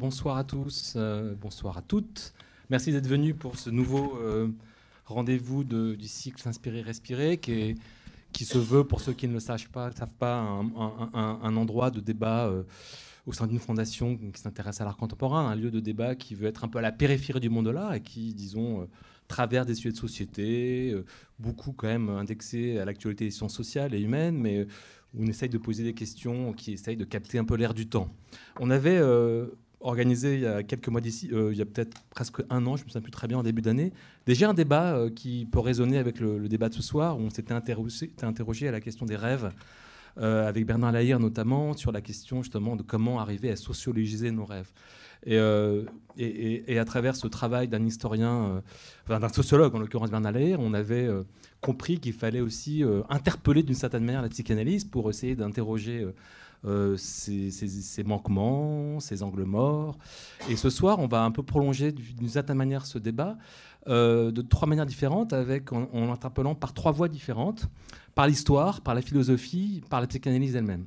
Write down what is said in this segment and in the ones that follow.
bonsoir à tous, euh, bonsoir à toutes. Merci d'être venus pour ce nouveau euh, rendez-vous du cycle S'Inspirer, Respirer, qui, se veut, pour ceux qui ne le savent pas, savent pas un, endroit de débat euh, au sein d'une fondation qui s'intéresse à l'art contemporain, un lieu de débat qui veut être un peu à la périphérie du monde de l'art et qui, disons, travers des sujets de société, beaucoup quand même indexés à l'actualité des sciences sociales et humaines, mais où on essaye de poser des questions qui essaye de capter un peu l'air du temps. On avait organisé il y a quelques mois d'ici, euh, il y a peut-être presque un an, je ne me souviens plus très bien, en début d'année, déjà un débat euh, qui peut résonner avec le, débat de ce soir, où on s'était interrogé, à la question des rêves, euh, avec Bernard Lahire notamment, sur la question justement de comment arriver à sociologiser nos rêves. Et, à travers ce travail d'un historien, d'un sociologue en l'occurrence Bernard Lahire, on avait compris qu'il fallait aussi interpeller d'une certaine manière la psychanalyse pour essayer d'interroger ses, euh, manquements, ses angles morts. Et ce soir, on va un peu prolonger d'une certaine manière ce débat, euh, de trois manières différentes, avec, en, l'interpellant par trois voies différentes, par l'histoire, par la philosophie, par la psychanalyse elle-même.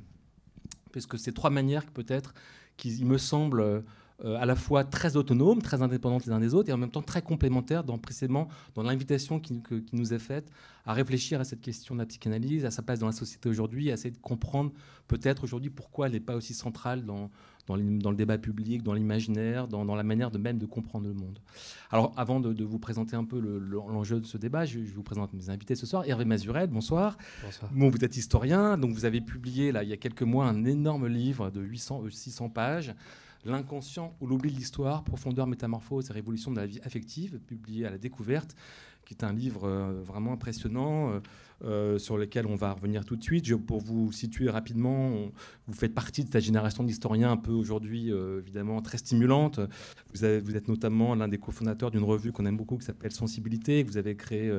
Puisque ces trois manières, peut-être, qui, me semblent euh, euh, à la fois très autonomes, très indépendantes les uns des autres, et en même temps très complémentaires dans précisément dans l'invitation qui, nous est faite à réfléchir à cette question de la psychanalyse, à sa place dans la société aujourd'hui, à essayer de comprendre peut-être aujourd'hui pourquoi elle n'est pas aussi centrale dans, dans, le débat public, dans l'imaginaire, dans, la manière de même de comprendre le monde. Alors avant de, vous présenter un peu l'enjeu de ce débat, je, vous présente mes invités ce soir. Hervé Mazurel, bonsoir. Bonsoir. Bon, vous êtes historien, donc vous avez publié là, il y a quelques mois un énorme livre de 800, 600 euh, pages L'inconscient ou l'oubli de l'histoire, profondeur, métamorphose et révolution de la vie affective, publié à la découverte, qui est un livre euh, vraiment impressionnant euh, euh, sur lequel on va revenir tout de suite. Je, pour vous situer rapidement, vous faites partie de cette génération d'historiens un peu aujourd'hui, évidemment, très stimulante. Vous, avez, vous êtes notamment l'un des cofondateurs d'une revue qu'on aime beaucoup qui s'appelle Sensibilité, vous avez créée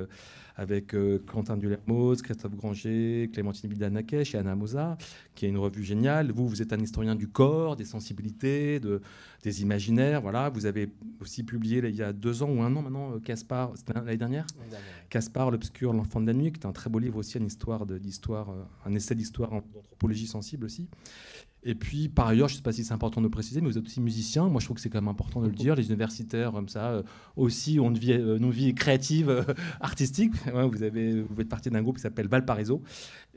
avec euh, Quentin Dulermoz, Christophe Granger, Clémentine Bidanakesh et Anna Moza, qui est une revue géniale. Vous, vous êtes un historien du corps, des sensibilités, de, des imaginaires. Voilà. Vous avez aussi publié il y a deux ans ou un an maintenant, euh, Caspar, l'année dernière, Caspar, l'obscur, l'enfant de la nuit, qui est un très beau livre aussi, une histoire d'histoire, euh, un essai d'histoire en anthropologie sensible aussi. Et puis, par ailleurs, je ne sais pas si c'est important de le préciser, mais vous êtes aussi musicien. Moi, je trouve que c'est quand même important de le dire. Les universitaires, comme ça, euh, aussi ont une vie, euh, une créative, euh, artistique. vous, êtes partie d'un groupe qui s'appelle Valparaiso,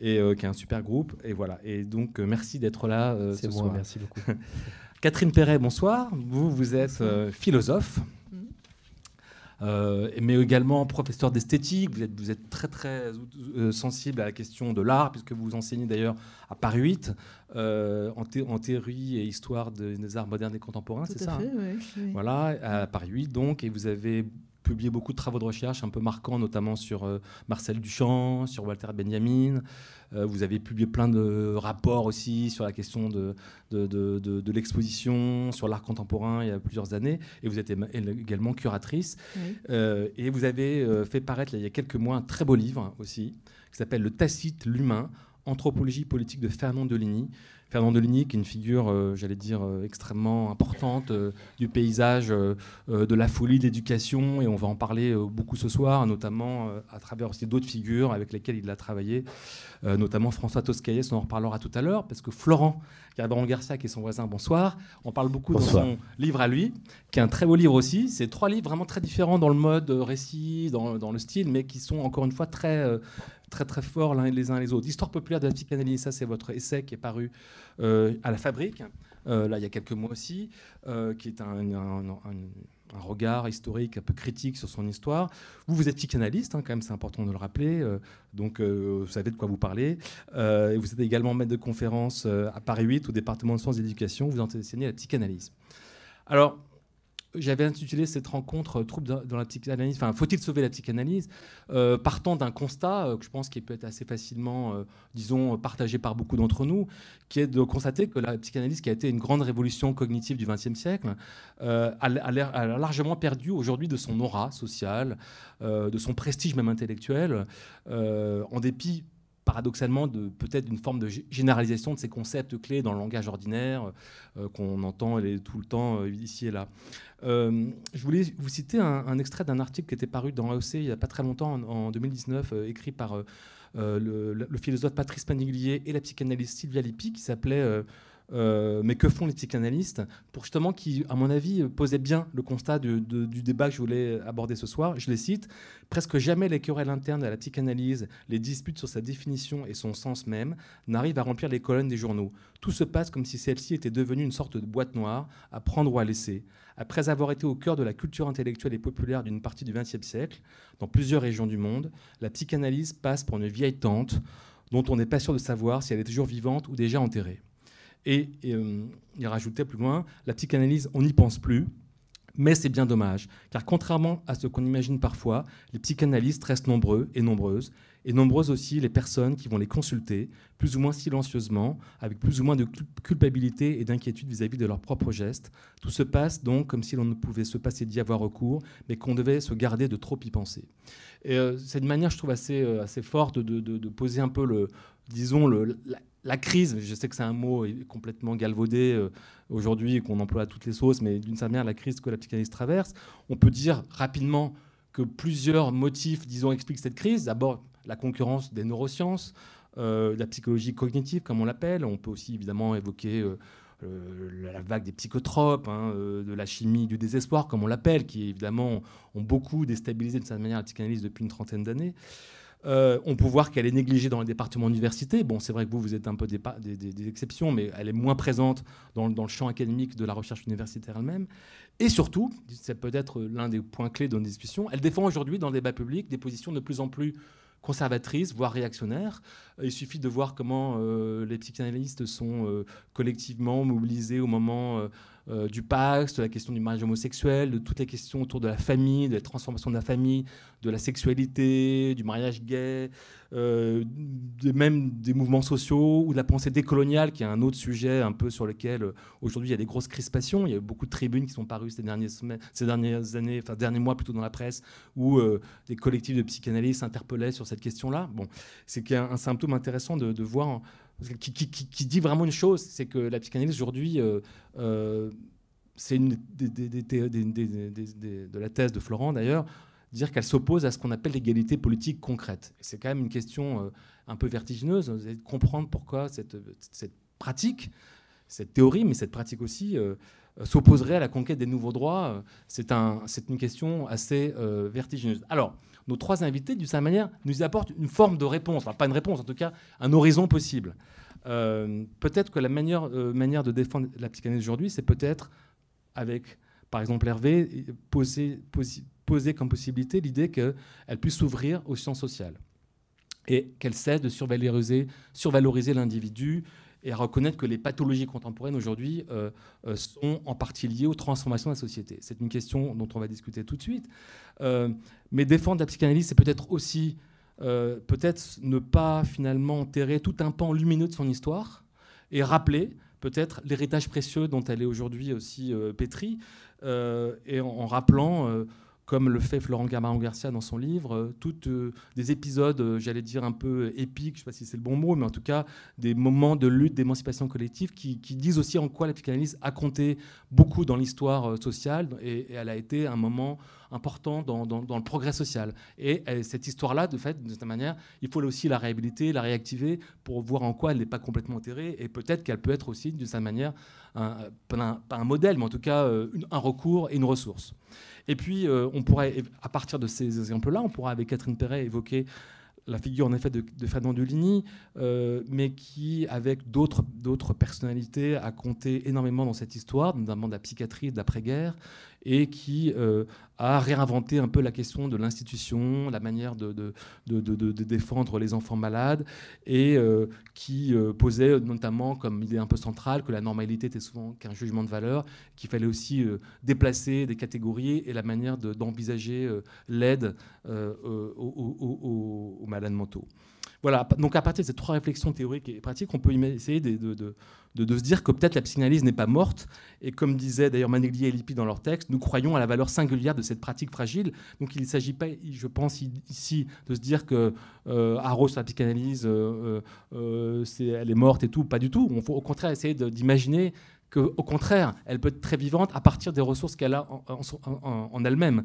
et, qui est un super groupe. Et voilà. Et donc, merci d'être là ce soir. Merci beaucoup. Catherine Perret, bonsoir. Vous, vous êtes philosophe. Euh, mais également professeur d'esthétique. Vous êtes, vous êtes très très euh, sensible à la question de l'art, puisque vous enseignez d'ailleurs à Paris 8 euh, en, en, théorie et histoire des arts modernes et contemporains, c'est ça hein oui, oui. Voilà, à Paris 8 donc, et vous avez publié beaucoup de travaux de recherche un peu marquants, notamment sur euh, Marcel Duchamp, sur Walter Benjamin. Euh, vous avez publié plein de rapports aussi sur la question de, de, de, l'exposition, sur l'art contemporain il y a plusieurs années. Et vous êtes également curatrice. Euh, et vous avez fait paraître il y a quelques mois un très beau livre aussi, qui s'appelle Le Tacite, l'humain, anthropologie politique de Fernand Deligny Fernand Deligny, qui est une figure, euh, j'allais dire, euh, extrêmement importante euh, du paysage, de la folie, de l'éducation, et on va en parler beaucoup ce soir, notamment à travers aussi d'autres figures avec lesquelles il a travaillé, notamment François Toscaillès, on en reparlera tout à l'heure, parce que Florent Gabron Garcia, qui est son voisin, bonsoir, on parle beaucoup de dans son livre à lui, qui est un très beau livre aussi. C'est trois livres vraiment très différents dans le mode récit, dans, dans le style, mais qui sont encore une fois très très très forts l'un les uns les autres. Histoire populaire de la psychanalyse, ça c'est votre essai qui est paru euh, à la fabrique, euh, là il y a quelques mois aussi, euh, qui est un, regard historique un peu critique sur son histoire. Vous, vous êtes psychanalyste, hein, quand même, c'est important de le rappeler, donc vous savez de quoi vous parlez. et vous êtes également maître de conférence à Paris 8 au département de sciences et d'éducation, vous enseignez la psychanalyse. Alors, j'avais intitulé cette rencontre euh, "troupe dans la psychanalyse, enfin, faut-il sauver la psychanalyse euh, Partant d'un constat euh, que je pense qui peut être assez facilement, disons, partagé par beaucoup d'entre nous, qui est de constater que la psychanalyse, qui a été une grande révolution cognitive du XXe siècle, a, a, largement perdu aujourd'hui de son aura sociale, de son prestige même intellectuel, en dépit paradoxalement de peut-être d'une forme de généralisation de ces concepts clés dans le langage ordinaire euh, qu'on entend tout le temps euh, ici et là. Euh, je voulais vous citer un, extrait d'un article qui était paru dans AOC il n'y a pas très longtemps, en, 2019, écrit par le, le, philosophe Patrice Paniglier et la psychanalyste Sylvia Lippi, qui s'appelait euh, mais que font les psychanalystes pour justement qui, à mon avis, posait bien le constat du, débat que je voulais aborder ce soir. Je les cite presque jamais les querelles internes à la psychanalyse, les disputes sur sa définition et son sens même n'arrivent à remplir les colonnes des journaux. Tout se passe comme si celle-ci était devenue une sorte de boîte noire à prendre ou à laisser. Après avoir été au cœur de la culture intellectuelle et populaire d'une partie du XXe siècle, dans plusieurs régions du monde, la psychanalyse passe pour une vieille tante dont on n'est pas sûr de savoir si elle est toujours vivante ou déjà enterrée. Et, euh, il rajoutait plus loin, la psychanalyse, on n'y pense plus, mais c'est bien dommage, car contrairement à ce qu'on imagine parfois, les psychanalystes restent nombreux et nombreuses, et nombreuses aussi les personnes qui vont les consulter, plus ou moins silencieusement, avec plus ou moins de culpabilité et d'inquiétude vis-à-vis de leurs propres gestes. Tout se passe donc comme si l'on ne pouvait se passer d'y avoir recours, mais qu'on devait se garder de trop y penser. Et euh, c'est une manière, je trouve, assez, euh, assez forte de, poser un peu le, disons, le, la, la crise, je sais que c'est un mot complètement galvaudé euh, aujourd'hui et qu'on emploie à toutes les sauces, mais d'une certaine manière, la crise que la psychanalyse traverse, on peut dire rapidement que plusieurs motifs, disons, expliquent cette crise. D'abord, la concurrence des neurosciences, euh, la psychologie cognitive, comme on l'appelle. On peut aussi évidemment évoquer euh, la vague des psychotropes, hein, de la chimie du désespoir, comme on l'appelle, qui évidemment ont beaucoup déstabilisé d'une certaine manière la psychanalyse depuis une trentaine d'années. Euh, on peut voir qu'elle est négligée dans les départements d'université. Bon, c'est vrai que vous, vous êtes un peu des, exceptions, mais elle est moins présente dans, le champ académique de la recherche universitaire elle-même. Et surtout, c'est peut-être l'un des points clés de nos discussions, elle défend aujourd'hui dans le débat public des positions de plus en plus conservatrices, voire réactionnaires. Il suffit de voir comment euh, les psychanalystes sont euh, collectivement mobilisés au moment euh, du Pax, de la question du mariage homosexuel, de toutes les questions autour de la famille, de la transformation de la famille, de la sexualité, du mariage gay, euh, de même des mouvements sociaux ou de la pensée décoloniale, qui est un autre sujet un peu sur lequel euh, aujourd'hui il y a des grosses crispations. Il y a eu beaucoup de tribunes qui sont parues ces dernières, semaines, ces dernières années, enfin derniers mois plutôt dans la presse, où des collectifs de psychanalystes s'interpellaient sur cette question-là. Bon, c'est un, symptôme intéressant de, voir qui, dit vraiment une chose, c'est que la psychanalyse aujourd'hui, euh, euh, c'est une des, des, de la thèse de Florent d'ailleurs, dire qu'elle s'oppose à ce qu'on appelle l'égalité politique concrète. C'est quand même une question euh, un peu vertigineuse. de comprendre pourquoi cette, pratique, cette théorie, mais cette pratique aussi, s'opposerait à la conquête des nouveaux droits. C'est un, une question assez vertigineuse. Alors, nos trois invités, d'une certaine manière, nous apportent une forme de réponse, enfin pas une réponse, en tout cas un horizon possible. Euh, peut-être que la manière, euh, manière de défendre la psychanalyse aujourd'hui, c'est peut-être, avec par exemple Hervé, poser, comme possibilité l'idée qu'elle puisse s'ouvrir aux sciences sociales et qu'elle cesse de survaloriser l'individu et à reconnaître que les pathologies contemporaines aujourd'hui euh, euh, sont en partie liées aux transformations de la société. C'est une question dont on va discuter tout de suite. Euh, mais défendre la psychanalyse, c'est peut-être aussi peut-être ne pas finalement enterrer tout un pan lumineux de son histoire et rappeler peut-être l'héritage précieux dont elle est aujourd'hui aussi pétrie, et en rappelant comme le fait Florent Gamaron Garcia dans son livre, euh, toutes euh, des épisodes, euh, j'allais dire un peu épiques, je ne sais pas si c'est le bon mot, mais en tout cas des moments de lutte, d'émancipation collective qui, disent aussi en quoi la psychanalyse a compté beaucoup dans l'histoire sociale et, elle a été un moment important dans, le progrès social. Et, cette histoire-là, de fait, de cette manière, il faut aussi la réhabiliter, la réactiver pour voir en quoi elle n'est pas complètement enterrée et peut-être qu'elle peut être aussi, d'une certaine manière, un, pas, un, modèle, mais en tout cas un recours et une ressource. Et puis, euh, on pourrait, à partir de ces exemples-là, on pourra, avec Catherine Perret, évoquer la figure en effet de, de Fernand euh, mais qui, avec d'autres, personnalités, a compté énormément dans cette histoire, notamment de la psychiatrie, daprès guerre et qui euh, a réinventé un peu la question de l'institution, la manière de, défendre les enfants malades, et euh, qui euh, posait notamment comme idée un peu centrale que la normalité était souvent qu'un jugement de valeur, qu'il fallait aussi déplacer des catégories et la manière d'envisager l'aide aux malades mentaux. Voilà, donc à partir de ces trois réflexions théoriques et pratiques, on peut essayer de, se dire que peut-être la psychanalyse n'est pas morte. Et comme disait d'ailleurs Maniglier et Lippi dans leur texte, nous croyons à la valeur singulière de cette pratique fragile. Donc il ne s'agit pas, je pense, ici de se dire que euh, Arros, la psychanalyse, euh, euh, euh, elle est morte et tout. Pas du tout. On faut au contraire essayer d'imaginer qu'au contraire, elle peut être très vivante à partir des ressources qu'elle a en elle-même.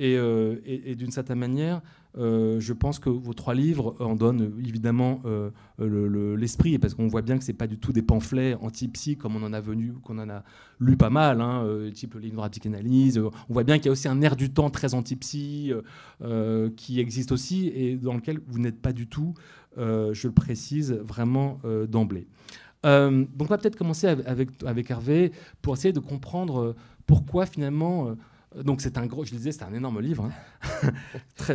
Euh, et, d'une certaine manière, euh, je pense que vos trois livres en donnent évidemment euh, l'esprit, parce qu'on voit bien que ce n'est pas du tout des pamphlets anti-psy comme on en a venu, qu'on en a lu pas mal, hein, type le livre de on voit bien qu'il y a aussi un air du temps très anti-psy qui existe aussi et dans lequel vous n'êtes pas du tout, je le précise, vraiment d'emblée. donc on va peut-être commencer avec, avec, Hervé pour essayer de comprendre pourquoi finalement donc c'est un gros, je disais, c'est un énorme livre, hein. très, très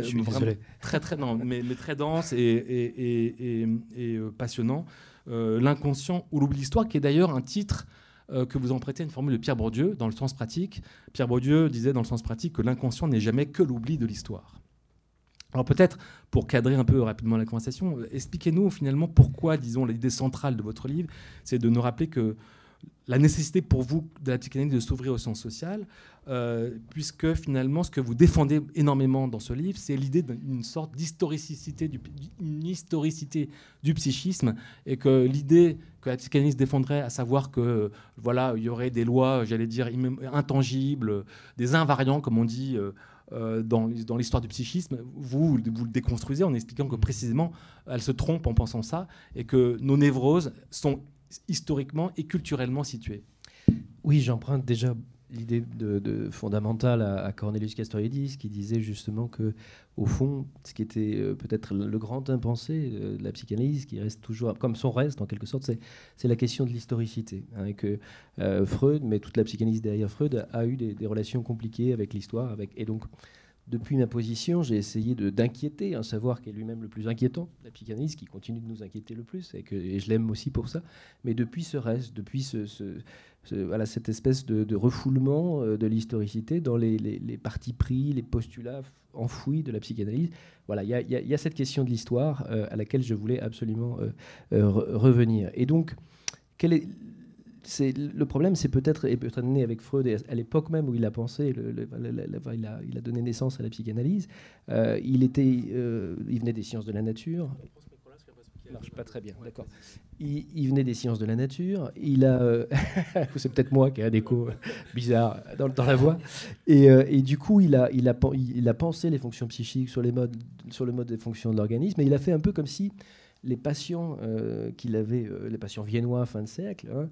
très mais, mais, très dense et, euh, passionnant. Euh, l'inconscient ou l'oubli l'histoire, qui est d'ailleurs un titre euh, que vous emprêtez à une formule de Pierre Bourdieu dans le sens pratique. Pierre Bourdieu disait dans le sens pratique que l'inconscient n'est jamais que l'oubli de l'histoire. Alors peut-être, pour cadrer un peu rapidement la conversation, expliquez-nous finalement pourquoi, disons, l'idée centrale de votre livre, c'est de nous rappeler que la nécessité pour vous de la psychanalyse de s'ouvrir au sens social, euh, puisque finalement ce que vous défendez énormément dans ce livre, c'est l'idée d'une sorte d'historicité du, historicité du psychisme, et que l'idée que la psychanalyse défendrait, à savoir que voilà, il y aurait des lois, j'allais dire, intangibles, des invariants, comme on dit. Euh, euh, dans, l'histoire du psychisme, vous, vous le déconstruisez en expliquant que précisément, elle se trompe en pensant ça, et que nos névroses sont historiquement et culturellement situé. Oui, j'emprunte déjà l'idée de, de, fondamentale à, Cornelius Castoriadis, qui disait justement que, au fond, ce qui était euh, peut-être le grand impensé euh, de la psychanalyse, qui reste toujours, comme son reste en quelque sorte, c'est la question de l'historicité. Hein, et que euh, Freud, mais toute la psychanalyse derrière Freud, a eu des, des relations compliquées avec l'histoire, avec, et donc depuis ma position, j'ai essayé d'inquiéter un hein, savoir qui est lui-même le plus inquiétant, la psychanalyse qui continue de nous inquiéter le plus, et, que, je l'aime aussi pour ça. Mais depuis ce reste, depuis ce, voilà, cette espèce de, refoulement euh, de l'historicité dans les, les, partis pris, les postulats enfouis de la psychanalyse, voilà, il y, a cette question de l'histoire euh, à laquelle je voulais absolument euh, revenir. Et donc, quelle est le problème, c'est peut-être et peut-être né avec Freud à l'époque même où il a pensé, il, a, donné naissance à la psychanalyse. Euh, il était, euh, il venait des sciences de la nature. Il marche pas très bien, d'accord. Il, venait des sciences de la nature. Il a, euh, c'est peut-être moi qui ai un écho bizarre dans, la voix. Et, du coup, il a, il a, il a pensé les fonctions psychiques sur les modes, sur le mode des fonctions de l'organisme. Et il a fait un peu comme si les patients qu'il avait, les patients viennois fin de siècle, hein,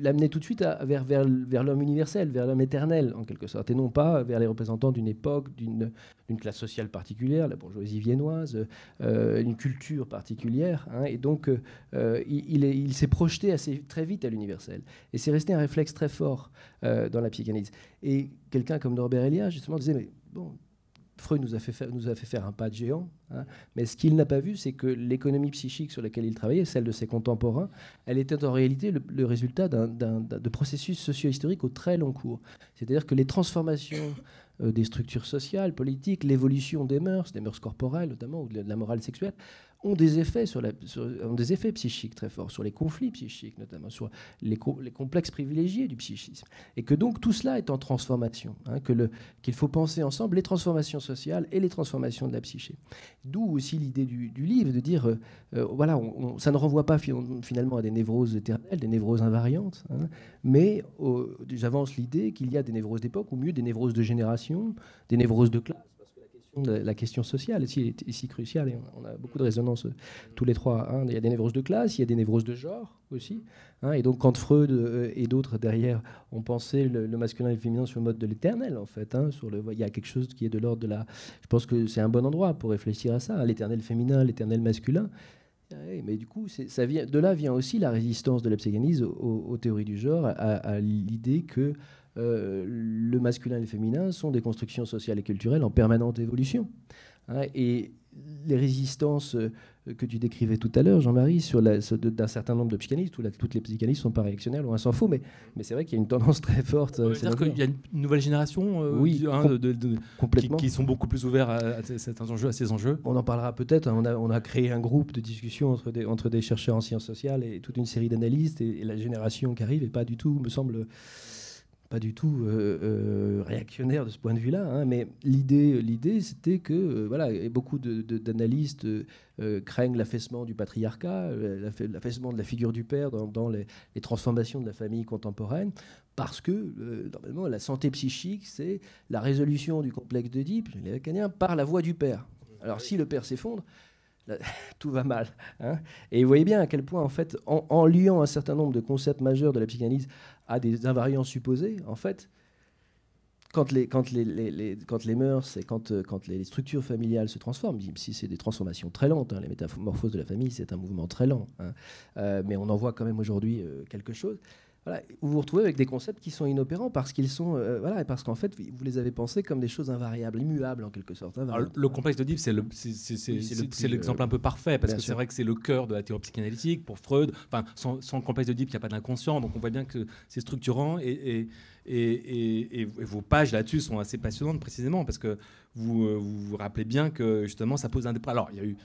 l'amener tout de suite vers, vers, l'homme universel, vers l'homme éternel, en quelque sorte, et non pas vers les représentants d'une époque, d'une classe sociale particulière, la bourgeoisie viennoise, euh, une culture particulière. Hein, et donc, euh, euh, il, s'est projeté assez, très vite à l'universel. Et c'est resté un réflexe très fort dans la psychanalyse. Et quelqu'un comme Norbert Elia, justement, disait, mais bon, Freud nous a, fait faire, nous a fait faire un pas de géant, hein. mais ce qu'il n'a pas vu, c'est que l'économie psychique sur laquelle il travaillait, celle de ses contemporains, elle était en réalité le, résultat d'un, de processus socio-historique au très long cours. C'est-à-dire que les transformations euh, des structures sociales, politiques, l'évolution des mœurs, des mœurs corporelles notamment, ou de la morale sexuelle, ont des effets, sur des effets psychiques très forts, sur les conflits psychiques notamment, sur les, complexes privilégiés du psychisme. Et que donc tout cela est en transformation, hein, qu'il faut penser ensemble les transformations sociales et les transformations de la psyché. D'où aussi l'idée du, livre de dire, euh, euh, voilà, ça ne renvoie pas finalement à des névroses éternelles, des névroses invariantes, hein, mais euh, j'avance l'idée qu'il y a des névroses d'époque, ou mieux des névroses de génération, des névroses de classe la question sociale est si, cruciale. Et on a beaucoup de résonance euh, tous les trois. Hein. Il y a des névroses de classe, il y a des névroses de genre aussi. Hein. Et donc, quand Freud euh, et d'autres derrière ont pensé le, masculin et le féminin sur le mode de l'éternel, en fait, hein, il y a quelque chose qui est de l'ordre de la. Je pense que c'est un bon endroit pour réfléchir à ça, l'éternel féminin, l'éternel masculin. Eh, mais du coup, ça vient, de là vient aussi la résistance de la aux, théories du genre, à l'idée que euh, le masculin et le féminin sont des constructions sociales et culturelles en permanente évolution. Hein, et les résistances euh, que tu décrivais tout à l'heure, Jean-Marie, sur d'un certain nombre de psychanalystes, où toutes les psychanalystes sont pas réactionnaires, loin s'en fout, mais, c'est vrai qu'il y a une tendance très forte. Euh, C'est-à-dire qu'il y a une nouvelle génération hein, de, complètement. Qui, sont beaucoup plus ouverts à, à, à ces enjeux. On en parlera peut-être. Hein, on, a, créé un groupe de discussion entre des, entre des chercheurs en sciences sociales et toute une série d'analystes, et, la génération qui arrive n'est pas du tout, me semble pas du tout euh, euh, réactionnaire de ce point de vue-là, hein, mais l'idée, l'idée, c'était que euh, voilà, et beaucoup de, d'analystes craignent l'affaissement du patriarcat, l'affaissement de la figure du père dans, les, transformations de la famille contemporaine, parce que normalement la santé psychique, c'est la résolution du complexe d'Oedipe, les Lacanien, par la voix du père. Alors si le père s'effondre, tout va mal. Hein. et vous voyez bien à quel point, en fait, en, liant un certain nombre de concepts majeurs de la psychanalyse à des invariants supposés, en fait, quand les, quand les, quand les mœurs et quand, euh, les structures familiales se transforment, si c'est des transformations très lentes, hein, les métamorphoses de la famille, c'est un mouvement très lent, hein, euh, mais on en voit quand même aujourd'hui euh, quelque chose vous vous retrouvez avec des concepts qui sont inopérants parce qu'ils sont, euh, voilà, et parce qu'en fait, vous les avez pensés comme des choses invariables, immuables en quelque sorte. Hein, alors, ah, le complexe de d'Oedipe, c'est l'exemple un peu parfait parce que c'est vrai que c'est le cœur de la théorie psychanalytique pour Freud. Enfin, sans, sans le complexe d'Oedipe, il n'y a pas d'inconscient, donc on voit bien que c'est structurant et, et vos pages là-dessus sont assez passionnantes précisément parce que vous, euh, vous, rappelez bien que justement ça pose un débat. Alors il y a eu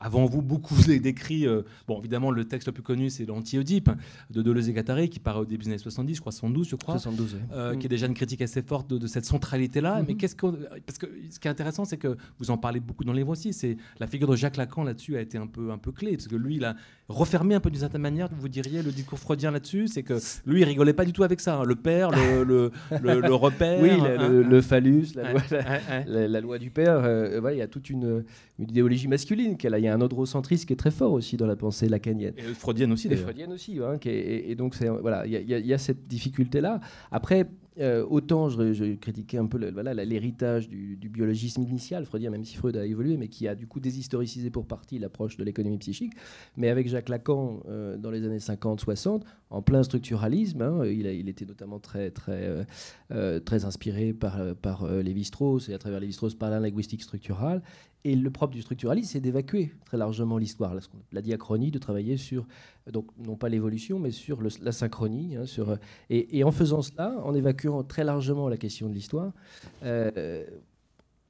avant vous, beaucoup décrit. Euh, bon, évidemment, le texte le plus connu, c'est l'Anti-Oedipe de Deleuze et Guattari, qui paraît au début des années 70, je crois, 72, je crois. 72, euh, Qui mm. est déjà une critique assez forte de, cette centralité-là. Mm-hmm. Mais qu'est-ce que. Parce que ce qui est intéressant, c'est que vous en parlez beaucoup dans les voici C'est, la figure de Jacques Lacan là-dessus a été un peu, un peu clé, parce que lui, il a, refermer un peu d'une certaine manière, vous diriez, le discours freudien là-dessus C'est que lui, il rigolait pas du tout avec ça. Hein. Le père, le, le, le, repère. Oui, le, phallus, la, loi, du père. Euh, il y a toute une, idéologie masculine qu'elle a. Il y a un odrocentrisme qui est très fort aussi dans la pensée lacanienne. Et freudienne aussi, Et aussi. Hein, et, donc, voilà, il y, y, a cette difficulté-là. Après, euh, autant je, critiquais un peu l'héritage du, biologisme initial, Freud, même si Freud a évolué, mais qui a du coup déshistoricisé pour partie l'approche de l'économie psychique. Mais avec Jacques Lacan, euh, dans les années 50-60, en plein structuralisme. Hein. Il, il, était notamment très, très, euh, euh, très inspiré par, euh, par Lévi-Strauss et à travers Lévi-Strauss par la linguistique structurale. Et le propre du structuralisme, c'est d'évacuer très largement l'histoire, la, diachronie, de travailler sur, donc, non pas l'évolution, mais sur la synchronie. Hein, sur, et, en faisant cela, en évacuant très largement la question de l'histoire,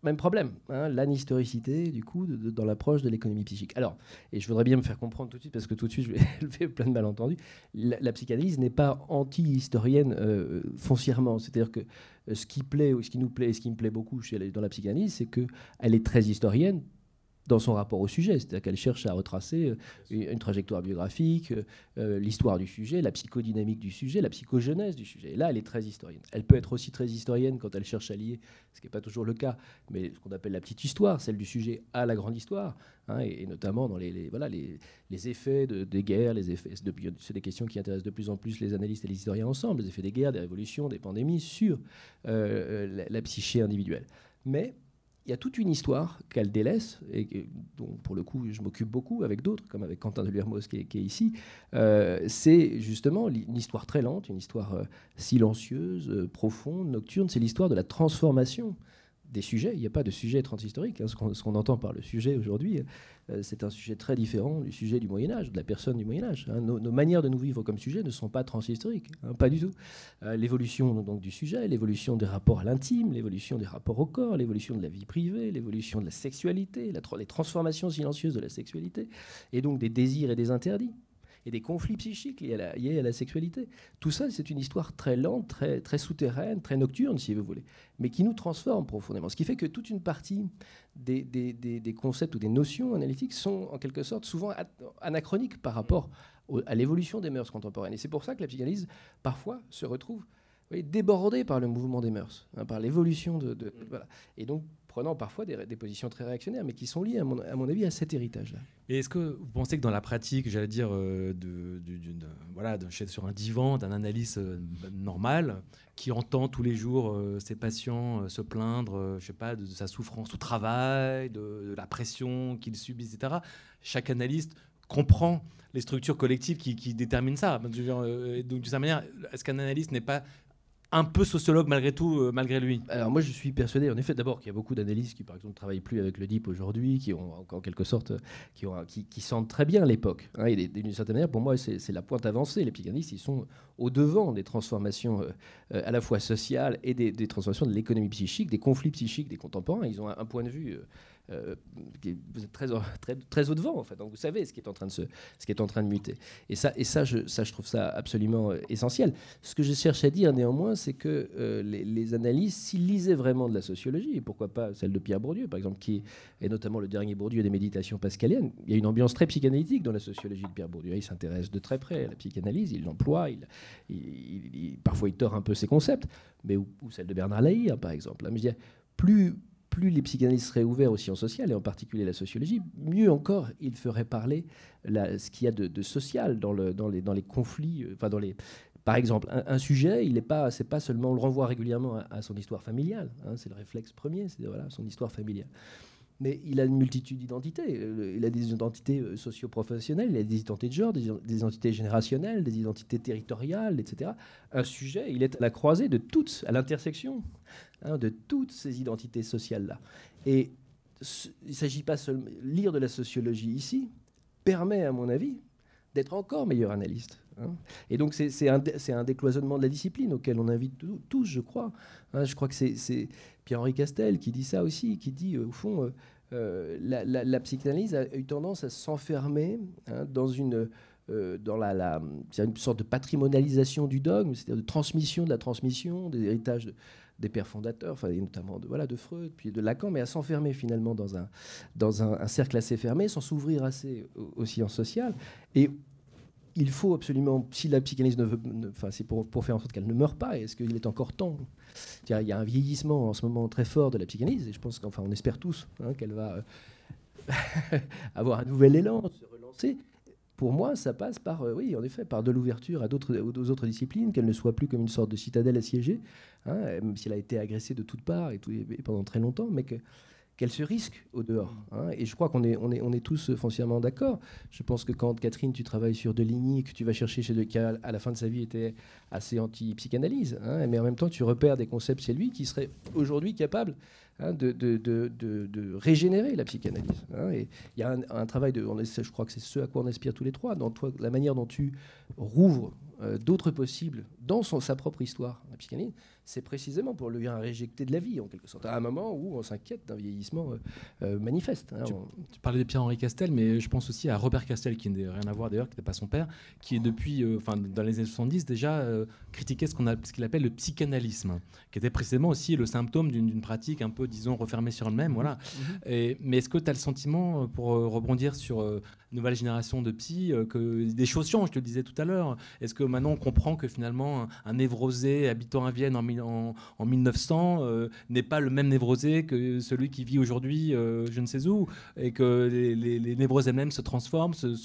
même problème, hein, l'anhistoricité du coup dans l'approche de l'économie psychique. Alors, et je voudrais bien me faire comprendre tout de suite parce que tout de suite je vais élever plein de malentendus. La, psychanalyse n'est pas anti-historienne euh, foncièrement, c'est-à-dire que euh, ce qui plaît ou ce qui nous plaît, et ce qui me plaît beaucoup chez, dans la psychanalyse, c'est qu'elle est très historienne dans son rapport au sujet, c'est-à-dire qu'elle cherche à retracer euh, une trajectoire biographique, euh, euh, l'histoire du sujet, la psychodynamique du sujet, la psychogenèse du sujet. Et là, elle est très historienne. Elle peut être aussi très historienne quand elle cherche à lier, ce qui n'est pas toujours le cas, mais ce qu'on appelle la petite histoire, celle du sujet à la grande histoire, hein, et, notamment dans les, voilà, les, les effets des guerres, les effets, de, c'est des questions qui intéressent de plus en plus les analystes et les historiens ensemble, les effets des guerres, des révolutions, des pandémies sur la, la psyché individuelle. Mais il y a toute une histoire qu'elle délaisse, et dont pour le coup je m'occupe beaucoup avec d'autres, comme avec Quentin de qui, qui est ici. Euh, c'est justement une histoire très lente, une histoire euh, silencieuse, euh, profonde, nocturne. C'est l'histoire de la transformation des sujets. Il n'y a pas de sujet transhistorique. Hein. Ce qu'on entend par le sujet aujourd'hui, euh, c'est un sujet très différent du sujet du Moyen Âge, de la personne du Moyen Âge. Hein. Nos, manières de nous vivre comme sujet ne sont pas transhistoriques, hein, pas du tout. Euh, l'évolution donc du sujet, l'évolution des rapports à l'intime, l'évolution des rapports au corps, l'évolution de la vie privée, l'évolution de la sexualité, les transformations silencieuses de la sexualité, et donc des désirs et des interdits et des conflits psychiques liés à la, sexualité. Tout ça, c'est une histoire très lente, très, très souterraine, très nocturne, si vous voulez, mais qui nous transforme profondément. Ce qui fait que toute une partie des, concepts ou des notions analytiques sont en quelque sorte souvent anachroniques par rapport à l'évolution des mœurs contemporaines. Et c'est pour ça que la psychanalyse, parfois, se retrouve débordée par le mouvement des mœurs, hein, par l'évolution de, mmh. Et donc, prenant parfois des, positions très réactionnaires, mais qui sont liées, à mon, avis, à cet héritage-là. Et est-ce que vous pensez que dans la pratique, j'allais dire, euh, de, sur un divan, d'un analyste euh, normal, qui entend tous les jours euh, ses patients se plaindre, je sais pas, de, sa souffrance au travail, de, la pression qu'il subissent, etc., chaque analyste comprend les structures collectives qui, déterminent ça. Donc, de certaine manière, est-ce qu'un analyste n'est pas un peu sociologue malgré tout, euh, malgré lui Alors moi je suis persuadé, en effet, d'abord qu'il y a beaucoup d'analystes qui par exemple ne travaillent plus avec le DIP aujourd'hui, qui ont en quelque sorte, euh, qui, ont, qui, sentent très bien l'époque. Hein. et d'une certaine manière, pour moi, c'est la pointe avancée. Les psychanalystes, ils sont au devant des transformations euh, à la fois sociales et des, transformations de l'économie psychique, des conflits psychiques des contemporains. Ils ont un, point de vue vous euh, êtes très, très, très au-devant, en fait. Donc vous savez ce qui est en train de, se, ce qui est en train de muter. Et, ça, et ça, je, ça, je trouve ça absolument euh, essentiel. Ce que je cherche à dire, néanmoins, c'est que euh, les, analyses, s'ils lisaient vraiment de la sociologie, et pourquoi pas celle de Pierre Bourdieu, par exemple, qui est notamment le dernier Bourdieu des méditations pascaliennes, il y a une ambiance très psychanalytique dans la sociologie de Pierre Bourdieu. Il s'intéresse de très près à la psychanalyse, il l'emploie, il, parfois il tord un peu ses concepts, mais ou, celle de Bernard Lahire, par exemple. Mais je plus, plus les psychanalystes seraient ouverts aux sciences sociales, et en particulier la sociologie, mieux encore, ils feraient parler ce qu'il y a de, social dans, les, conflits, euh, par exemple, un, sujet, il n'est pas, c'est pas seulement, on le renvoie régulièrement à, son histoire familiale. Hein, c'est le réflexe premier, c'est voilà, son histoire familiale. Mais il a une multitude d'identités. Euh, il a des identités euh, socioprofessionnelles, il a des identités de genre, des, identités générationnelles, des identités territoriales, etc. Un sujet, il est à la croisée de toutes, à l'intersection Hein, de toutes ces identités sociales-là. Et il ne s'agit pas seulement. Lire de la sociologie ici permet, à mon avis, d'être encore meilleur analyste. Hein. Et donc, c'est un, un, décloisonnement de la discipline auquel on invite tous, je crois. Hein. je crois que c'est Pierre-Henri Castel qui dit ça aussi, qui dit, euh, au fond, euh, euh, la, psychanalyse a eu tendance à s'enfermer dans une. dans la, la une sorte de patrimonialisation du dogme, c'est-à-dire de transmission de la transmission, des héritages des pères fondateurs, enfin, notamment de, voilà, de Freud, puis de Lacan, mais à s'enfermer finalement dans un, dans un, cercle assez fermé, sans s'ouvrir assez aux, sciences sociales. Et il faut absolument, si la psychanalyse ne veut, enfin, c'est pour, pour, faire en sorte qu'elle ne meure pas, est-ce qu'il est encore temps Il y a un vieillissement en ce moment très fort de la psychanalyse, et je pense qu'enfin, on espère tous hein, qu'elle va euh, avoir un nouvel élan, se relancer pour moi, ça passe par, euh, oui, en effet, par de l'ouverture à d'autres, aux autres disciplines, qu'elle ne soit plus comme une sorte de citadelle assiégée, hein, même si elle a été agressée de toutes parts et, tout, et pendant très longtemps, mais que qu'elle se risque au dehors. Hein. Et je crois qu'on est, tous foncièrement d'accord. Je pense que quand Catherine, tu travailles sur Deligny, que tu vas chercher chez De à la fin de sa vie était assez anti-psychanalyse, hein. mais en même temps tu repères des concepts chez lui qui seraient aujourd'hui capables hein, de, régénérer la psychanalyse. et il y a un, travail de, on je crois que c'est ce à quoi on aspire tous les trois, dans toi, la manière dont tu rouvres euh, d'autres possibles dans sa propre histoire, la psychanalyse c'est précisément pour lui réjecter de la vie, en quelque sorte, à un moment où on s'inquiète d'un vieillissement euh, euh, manifeste. Hein, tu, parlais de Pierre-Henri Castel, mais je pense aussi à Robert Castel, qui n'a rien à voir d'ailleurs, qui n'est pas son père, qui est depuis, euh, enfin, dans les années 70 déjà, critiquait critiqué ce qu'on ce qu'il appelle le psychanalysme, qui était précisément aussi le symptôme d'une pratique un peu, disons, refermée sur elle-même. Voilà. Mm-hmm. Et, mais est-ce que tu as le sentiment, pour rebondir sur nouvelle génération de psy, que des choses je te le disais tout à l'heure Est-ce que maintenant on comprend que finalement un, un névrosé habitant à Vienne en en, 1900 euh, n'est pas le même névrosé que celui qui vit aujourd'hui, euh, je ne sais où, et que les, les, névroses elles-mêmes se transforment, se,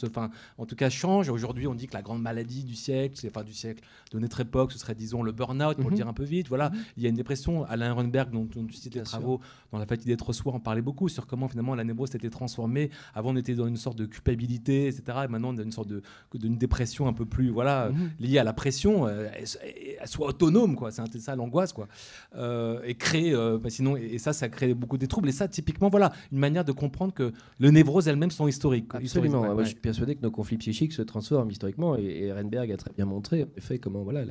en tout cas changent. Aujourd'hui, on dit que la grande maladie du siècle, enfin du siècle de notre époque, ce serait disons le burn-out, pour le mhm. dire un peu vite. Voilà, mhm. il y a une dépression. Alain Runberg, dont, on tu citais les travaux dans La fatigue d'être soi en parlait beaucoup sur comment finalement la névrose s'était transformée. Avant, on était dans une sorte de culpabilité, etc. Et maintenant, on a une sorte de d'une dépression un peu plus voilà mhm. liée à la pression. Euh, elle, soit autonome, quoi. C'est ça angoisse, quoi. Euh, et créer, euh, bah, sinon, et, ça, ça crée beaucoup des troubles. Et ça, typiquement, voilà, une manière de comprendre que le névroses elles-mêmes sont historiques. Absolument. je suis persuadé que nos conflits psychiques se transforment historiquement, et, Renberg a très bien montré, en effet, comment voilà,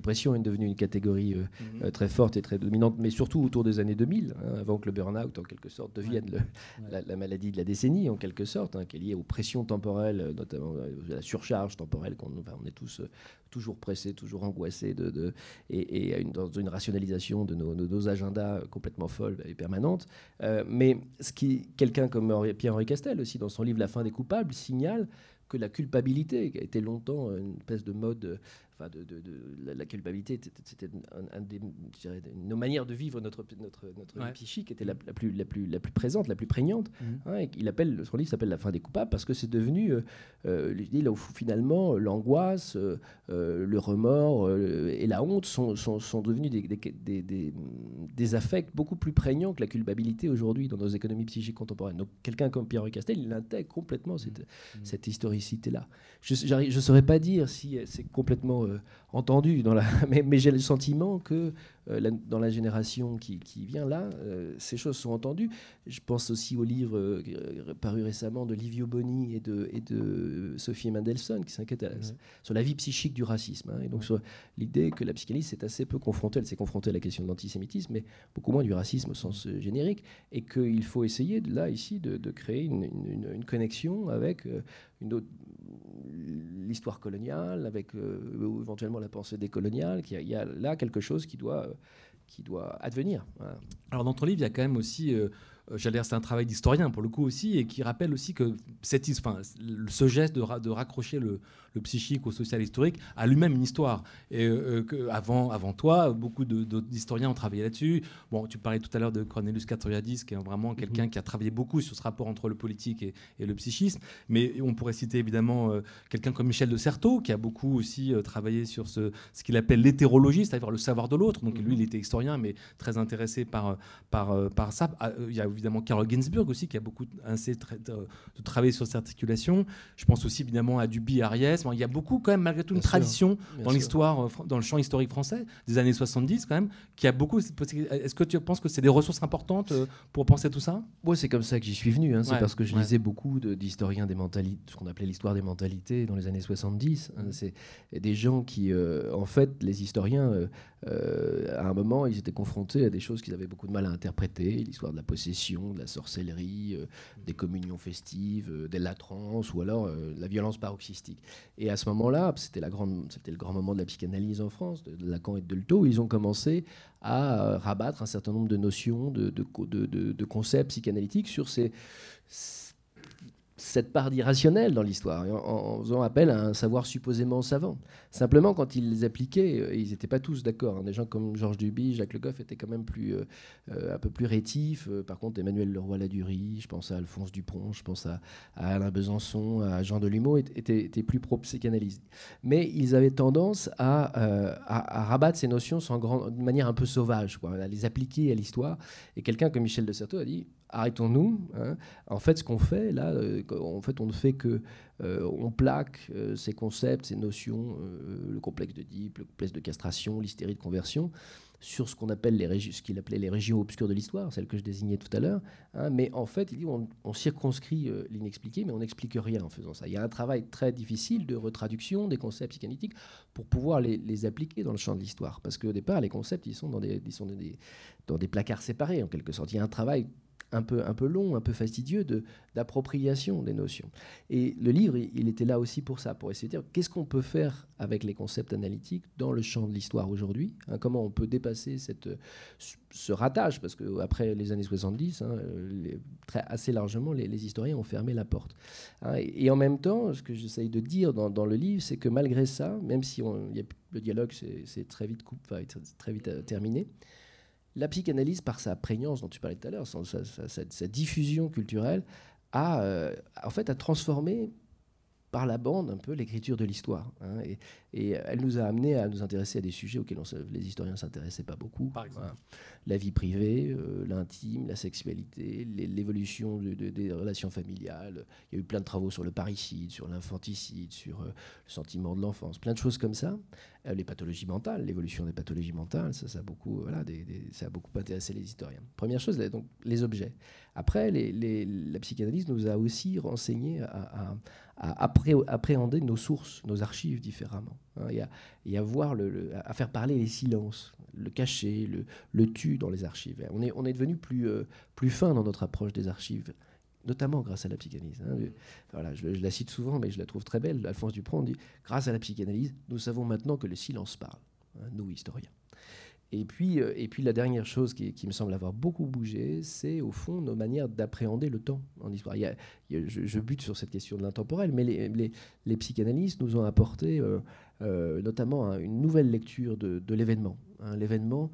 pression est devenue une catégorie euh, mhm. euh, très forte et très dominante, mais surtout autour des années 2000, hein, avant que le burn-out, en quelque sorte, devienne La, maladie de la décennie, en quelque sorte, hein, qui est liée aux pressions temporelles, euh, notamment à la surcharge temporelle, qu'on on est tous toujours pressés, toujours angoissés, de, et, à une, dans une rationalisation de nos, agendas complètement folles et permanentes. mais ce qui, quelqu'un comme Pierre-Henri Castel aussi, dans son livre La fin des coupables, signale que la culpabilité, qui a été longtemps une espèce de mode enfin de, de, la, culpabilité, c'était un, des, nos manières de vivre notre, notre, notre vie psychique était la, plus, la, plus, la plus présente, la plus prégnante. Mhm. Hein, et il appelle, son livre s'appelle La fin des coupables parce que c'est devenu euh, euh dit là finalement l'angoisse, euh, euh, le remords et la honte sont, sont, sont devenus des, des, des, des, affects beaucoup plus prégnants que la culpabilité aujourd'hui dans nos économies psychiques contemporaines. Donc quelqu'un comme Pierre Castel, il intègre complètement cette, mhm. cette historicité-là. Je ne saurais pas dire si c'est complètement entendu. Dans la... mais, mais j'ai le sentiment que euh, dans la génération qui, vient là, euh, ces choses sont entendues. Je pense aussi au livre euh, paru récemment de Livio Boni et de, et de Sophie Mendelssohn qui s'inquiète sur la vie psychique du racisme. Hein, et donc sur l'idée que la psychanalyse est assez peu confrontée, elle s'est confrontée à la question de l'antisémitisme, mais beaucoup moins du racisme au sens générique, et qu'il faut essayer de, là, ici, de, créer une, connexion avec l'histoire coloniale, avec éventuellement la pensée décoloniale. Il y, a là quelque chose qui doit euh, qui doit advenir. Alors dans ton livre, il y a quand même aussi, euh, euh, j'allais dire, c'est un travail d'historien pour le coup aussi, et qui rappelle aussi que cette, ce geste de raccrocher le, le psychique au social historique, a lui-même une histoire. Et euh, euh, que avant, avant toi, beaucoup d'historiens ont travaillé là-dessus. Bon, tu parlais tout à l'heure de Cornelius Castoriadis, qui est vraiment mhm. quelqu'un qui a travaillé beaucoup sur ce rapport entre le politique et, le psychisme. Mais on pourrait citer évidemment euh, quelqu'un comme Michel de Certeau, qui a beaucoup aussi travaillé sur ce, ce qu'il appelle l'hétérologie, c'est-à-dire le savoir de l'autre. Donc mhm. lui, il était historien, mais très intéressé par, par, par ça. Ah, il y a évidemment Karl Ginsburg aussi, qui a beaucoup essayé de, travailler sur cette articulation. Je pense aussi évidemment à Duby Ariès il y a beaucoup, quand même, malgré tout, une tradition dans l'histoire, euh, dans le champ historique français des années 70, quand même, qui a beaucoup. Est-ce que tu penses que c'est des ressources importantes euh, pour penser tout ça Moi, c'est comme ça que j'y suis venu. Hein. C'est parce que je lisais beaucoup d'historiens des mentalités, ce qu'on appelait l'histoire des mentalités dans les années 70. Hein. Mm. C'est des gens qui, euh, en fait, les historiens, à un moment, ils étaient confrontés à des choses qu'ils avaient beaucoup de mal à interpréter l'histoire de la possession, de la sorcellerie, des communions festives, des latrances ou alors la violence paroxystique. Et à ce moment-là, c'était le grand moment de la psychanalyse en France, de, Lacan et de Delto, ils ont commencé à euh, rabattre un certain nombre de notions, de, concepts psychanalytiques sur ces cette part d'irrationnel dans l'histoire, en, faisant appel à un savoir supposément savant. Simplement, quand ils les appliquaient, euh, ils n'étaient pas tous d'accord. Hein. Des gens comme Georges Duby, Jacques Le Goff étaient quand même plus, euh, euh, un peu plus rétifs. Par contre, Emmanuel Leroy-Ladurie, je pense à Alphonse Dupont, je pense à, Alain Besançon, à Jean de étaient, étaient plus pro-psychanalystes. Mais ils avaient tendance à, rabattre ces notions sans manière un peu sauvage, quoi, à les appliquer à l'histoire. Et quelqu'un comme Michel de Certeau a dit arrêtons-nous. Hein. En fait, ce qu'on fait là, euh, en fait, on ne fait que euh, on plaque euh, ces concepts, ces notions, le complexe de Deep, le complexe de castration, l'hystérie de conversion, sur ce qu'on appelle les ce qu'il appelait les régions obscures de l'histoire, celles que je désignais tout à l'heure. Hein. mais en fait, il dit on, circonscrit l'inexpliqué, mais on n'explique rien en faisant ça. Il y a un travail très difficile de retraduction des concepts psychanalytiques pour pouvoir les, appliquer dans le champ de l'histoire, parce qu'au départ, les concepts ils sont dans des, ils sont dans des, dans des placards séparés en quelque sorte. Il y a un travail un peu, un peu long, un peu fastidieux de, d'appropriation des notions. Et le livre, il, était là aussi pour ça, pour essayer de dire qu'est-ce qu'on peut faire avec les concepts analytiques dans le champ de l'histoire aujourd'hui, hein, comment on peut dépasser cette, ce ratage, parce qu'après les années 70, hein, assez largement, les, historiens ont fermé la porte. Hein, et, en même temps, ce que j'essaye de dire dans, le livre, c'est que malgré ça, même si on, le dialogue, c'est, très vite, très vite euh, terminé, la psychanalyse, par sa prégnance dont tu parlais tout à l'heure, sa, diffusion culturelle, a, euh, en fait, a transformé par la bande un peu l'écriture de l'histoire. Hein, et, elle nous a amené à nous intéresser à des sujets auxquels on, les historiens s'intéressaient pas beaucoup. Par exemple. Hein. la vie privée, euh, l'intime, la sexualité, l'évolution des relations familiales. Il y a eu plein de travaux sur le parricide, sur l'infanticide, sur euh, le sentiment de l'enfance, plein de choses comme ça. Euh, les pathologies mentales, l'évolution des pathologies mentales, ça, ça a beaucoup, voilà, ça a beaucoup intéressé les historiens. Première chose, donc les objets. Après, les, la psychanalyse nous a aussi renseigné à à appréhender nos sources, nos archives différemment, hein, et, à, voir le, à faire parler les silences, le cacher, le, le tu dans les archives. On est, on est devenu plus, euh, plus fin dans notre approche des archives, notamment grâce à la psychanalyse. Hein. Mm. Voilà, je, la cite souvent, mais je la trouve très belle. Alphonse Dupron dit Grâce à la psychanalyse, nous savons maintenant que le silence parle, hein, nous historiens. Et puis, euh, et puis la dernière chose qui, me semble avoir beaucoup bougé, c'est au fond nos manières d'appréhender le temps en histoire. je, bute sur cette question de l'intemporel, mais les, psychanalystes nous ont apporté euh, euh, notamment hein, une nouvelle lecture de, l'événement. Hein. l'événement,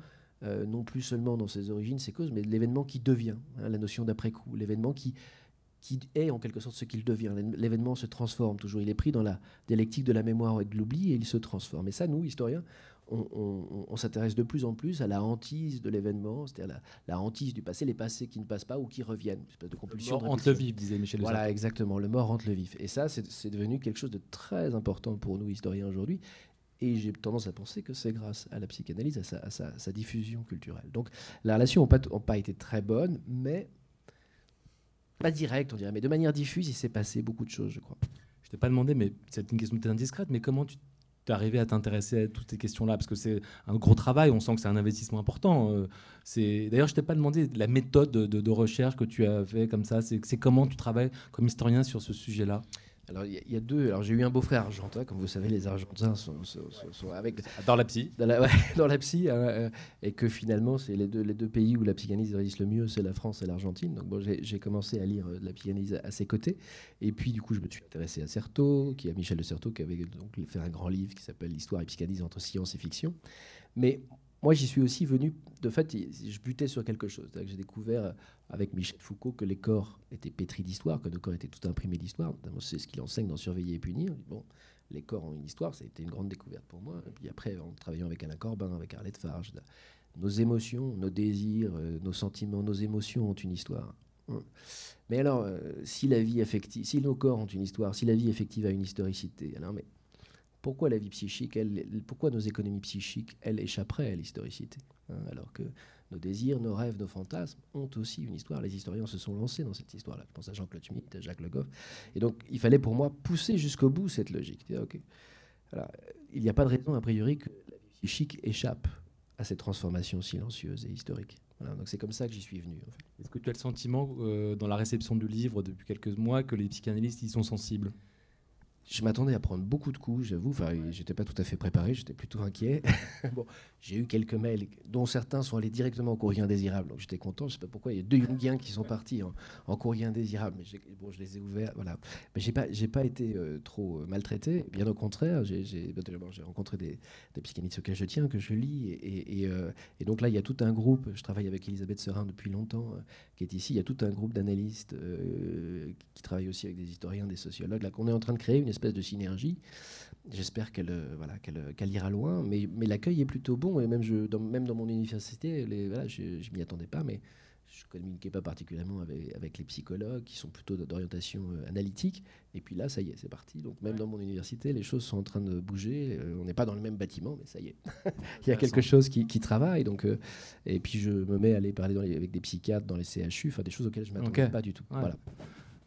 non plus seulement dans ses origines, ses causes, mais l'événement qui devient, hein, la notion d'après-coup, l'événement qui, qui est en quelque sorte ce qu'il devient. L'événement se transforme toujours. Il est pris dans la dialectique de la mémoire et de l'oubli et il se transforme. Et ça, nous, historiens, on, s'intéresse de plus en plus à la hantise de l'événement, c'est-à-dire la, hantise du passé, les passés qui ne passent pas ou qui reviennent, de compulsion. Le mort rentre le vif, disait Michel Voilà, exactement, le mort rentre le vif. Et ça, c'est devenu quelque chose de très important pour nous, historiens, aujourd'hui. Et j'ai tendance à penser que c'est grâce à la psychanalyse, à sa, diffusion culturelle. Donc, la relation n'a pas, été très bonne, mais pas directe on dirait, mais de manière diffuse, il s'est passé beaucoup de choses, je crois. Je t'ai pas demandé, mais c'est une question peut indiscrète, mais comment tu arrivé à t'intéresser à toutes ces questions-là Parce que c'est un gros travail, on sent que c'est un investissement important. Euh, c'est D'ailleurs, je ne t'ai pas demandé la méthode de, de, recherche que tu as fait comme ça. C'est comment tu travailles comme historien sur ce sujet-là alors, il y, a deux. Alors, j'ai eu un beau-frère argentin. Comme vous savez, les Argentins sont, avec. Dans la psy. Dans la, psy. Hein, euh, et que finalement, c'est les deux, pays où la psychanalyse résiste le mieux, c'est la France et l'Argentine. Donc, bon, j'ai commencé à lire euh, la psychanalyse à, ses côtés. Et puis, du coup, je me suis intéressé à Certeau, qui à Michel de Certeau, qui avait donc fait un grand livre qui s'appelle L'histoire et psychanalyse entre science et fiction. Mais moi, j'y suis aussi venu. De fait, je butais sur quelque chose. J'ai découvert euh, avec Michel Foucault que les corps étaient pétris d'histoire, que nos corps étaient tout imprimés d'histoire. C'est ce qu'il enseigne dans Surveiller et Punir. Bon, les corps ont une histoire, ça a été une grande découverte pour moi. Et puis après, en travaillant avec Alain Corbin, avec Arlette Farge, nos émotions, nos désirs, euh, nos sentiments, nos émotions ont une histoire. Hum. Mais alors, euh, si la vie affective, si nos corps ont une histoire, si la vie affective a une historicité, alors mais pourquoi la vie psychique, pourquoi nos économies psychiques, elles échapperaient à l'historicité hein, Alors que nos désirs, nos rêves, nos fantasmes ont aussi une histoire. Les historiens se sont lancés dans cette histoire-là. Je pense à Jean-Claude Schmitt, Jacques Le Et donc, il fallait pour moi pousser jusqu'au bout cette logique. il n'y a pas de raison, a priori, que la psychique échappe à cette transformation silencieuse et historique. donc c'est comme ça que j'y suis venu. Est-ce que tu as le sentiment, euh, dans la réception du livre depuis quelques mois, que les psychanalystes y sont sensibles je m'attendais à prendre beaucoup de coups, j'avoue. Enfin, j'étais pas tout à fait préparé, j'étais plutôt inquiet. bon, j'ai eu quelques mails, dont certains sont allés directement en courrier indésirable. Donc j'étais content. Je sais pas pourquoi. Il y a deux Jungiens qui sont partis en, courrier indésirable. Mais bon, je les ai ouverts. Voilà. Mais j'ai pas, j'ai pas été euh, trop euh, maltraité. Bien au contraire, j'ai, j'ai, bah, rencontré des, des psychanalystes auxquels je tiens, que je lis. Et, euh, et, donc là, il y a tout un groupe. Je travaille avec Elisabeth Serin depuis longtemps, qui est ici. Il y a tout un groupe d'analystes qui travaillent aussi avec des historiens, des sociologues. Là, qu'on est en train de créer une espèce de synergie. J'espère qu'elle euh, voilà, qu'elle euh, qu'elle ira loin, mais, mais l'accueil est plutôt bon. Et même, je, dans, même dans mon université, les, voilà, je, ne m'y attendais pas, mais je ne communiquais pas particulièrement avec, les psychologues qui sont plutôt d'orientation euh, analytique. Et puis là, ça y est, c'est parti. Donc même dans mon université, les choses sont en train de bouger. on n'est pas dans le même bâtiment, mais ça y est. Il y a quelque chose qui, qui travaille. Donc, et puis je me mets à aller parler avec des psychiatres dans les CHU, enfin des choses auxquelles je ne m'attendais pas du tout. Voilà.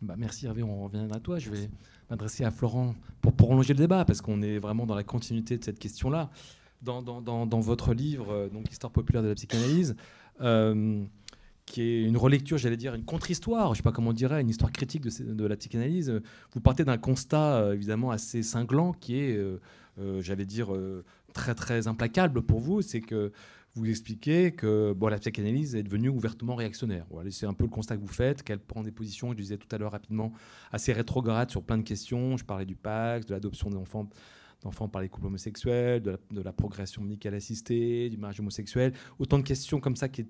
Bah, merci Hervé, on revient à toi. Je vais m'adresser à Florent pour prolonger le débat, parce qu'on est vraiment dans la continuité de cette question-là. Dans, dans, votre livre, euh, donc Histoire populaire de la psychanalyse, euh, qui est une relecture, j'allais dire, une contre-histoire, je ne sais pas comment on dirait, une histoire critique de, la psychanalyse, euh, vous partez d'un constat évidemment assez cinglant qui est, j'allais dire, très très implacable pour vous, c'est que vous expliquez que bon, la psychanalyse est devenue ouvertement réactionnaire. c'est un peu le constat que vous faites, qu'elle prend des positions, je disais tout à l'heure rapidement, assez rétrogrades sur plein de questions. Je parlais du PAX, de l'adoption des enfants d'enfants, par les couples homosexuels, de la, progression médicale assistée, du mariage homosexuel, autant de questions comme ça qui,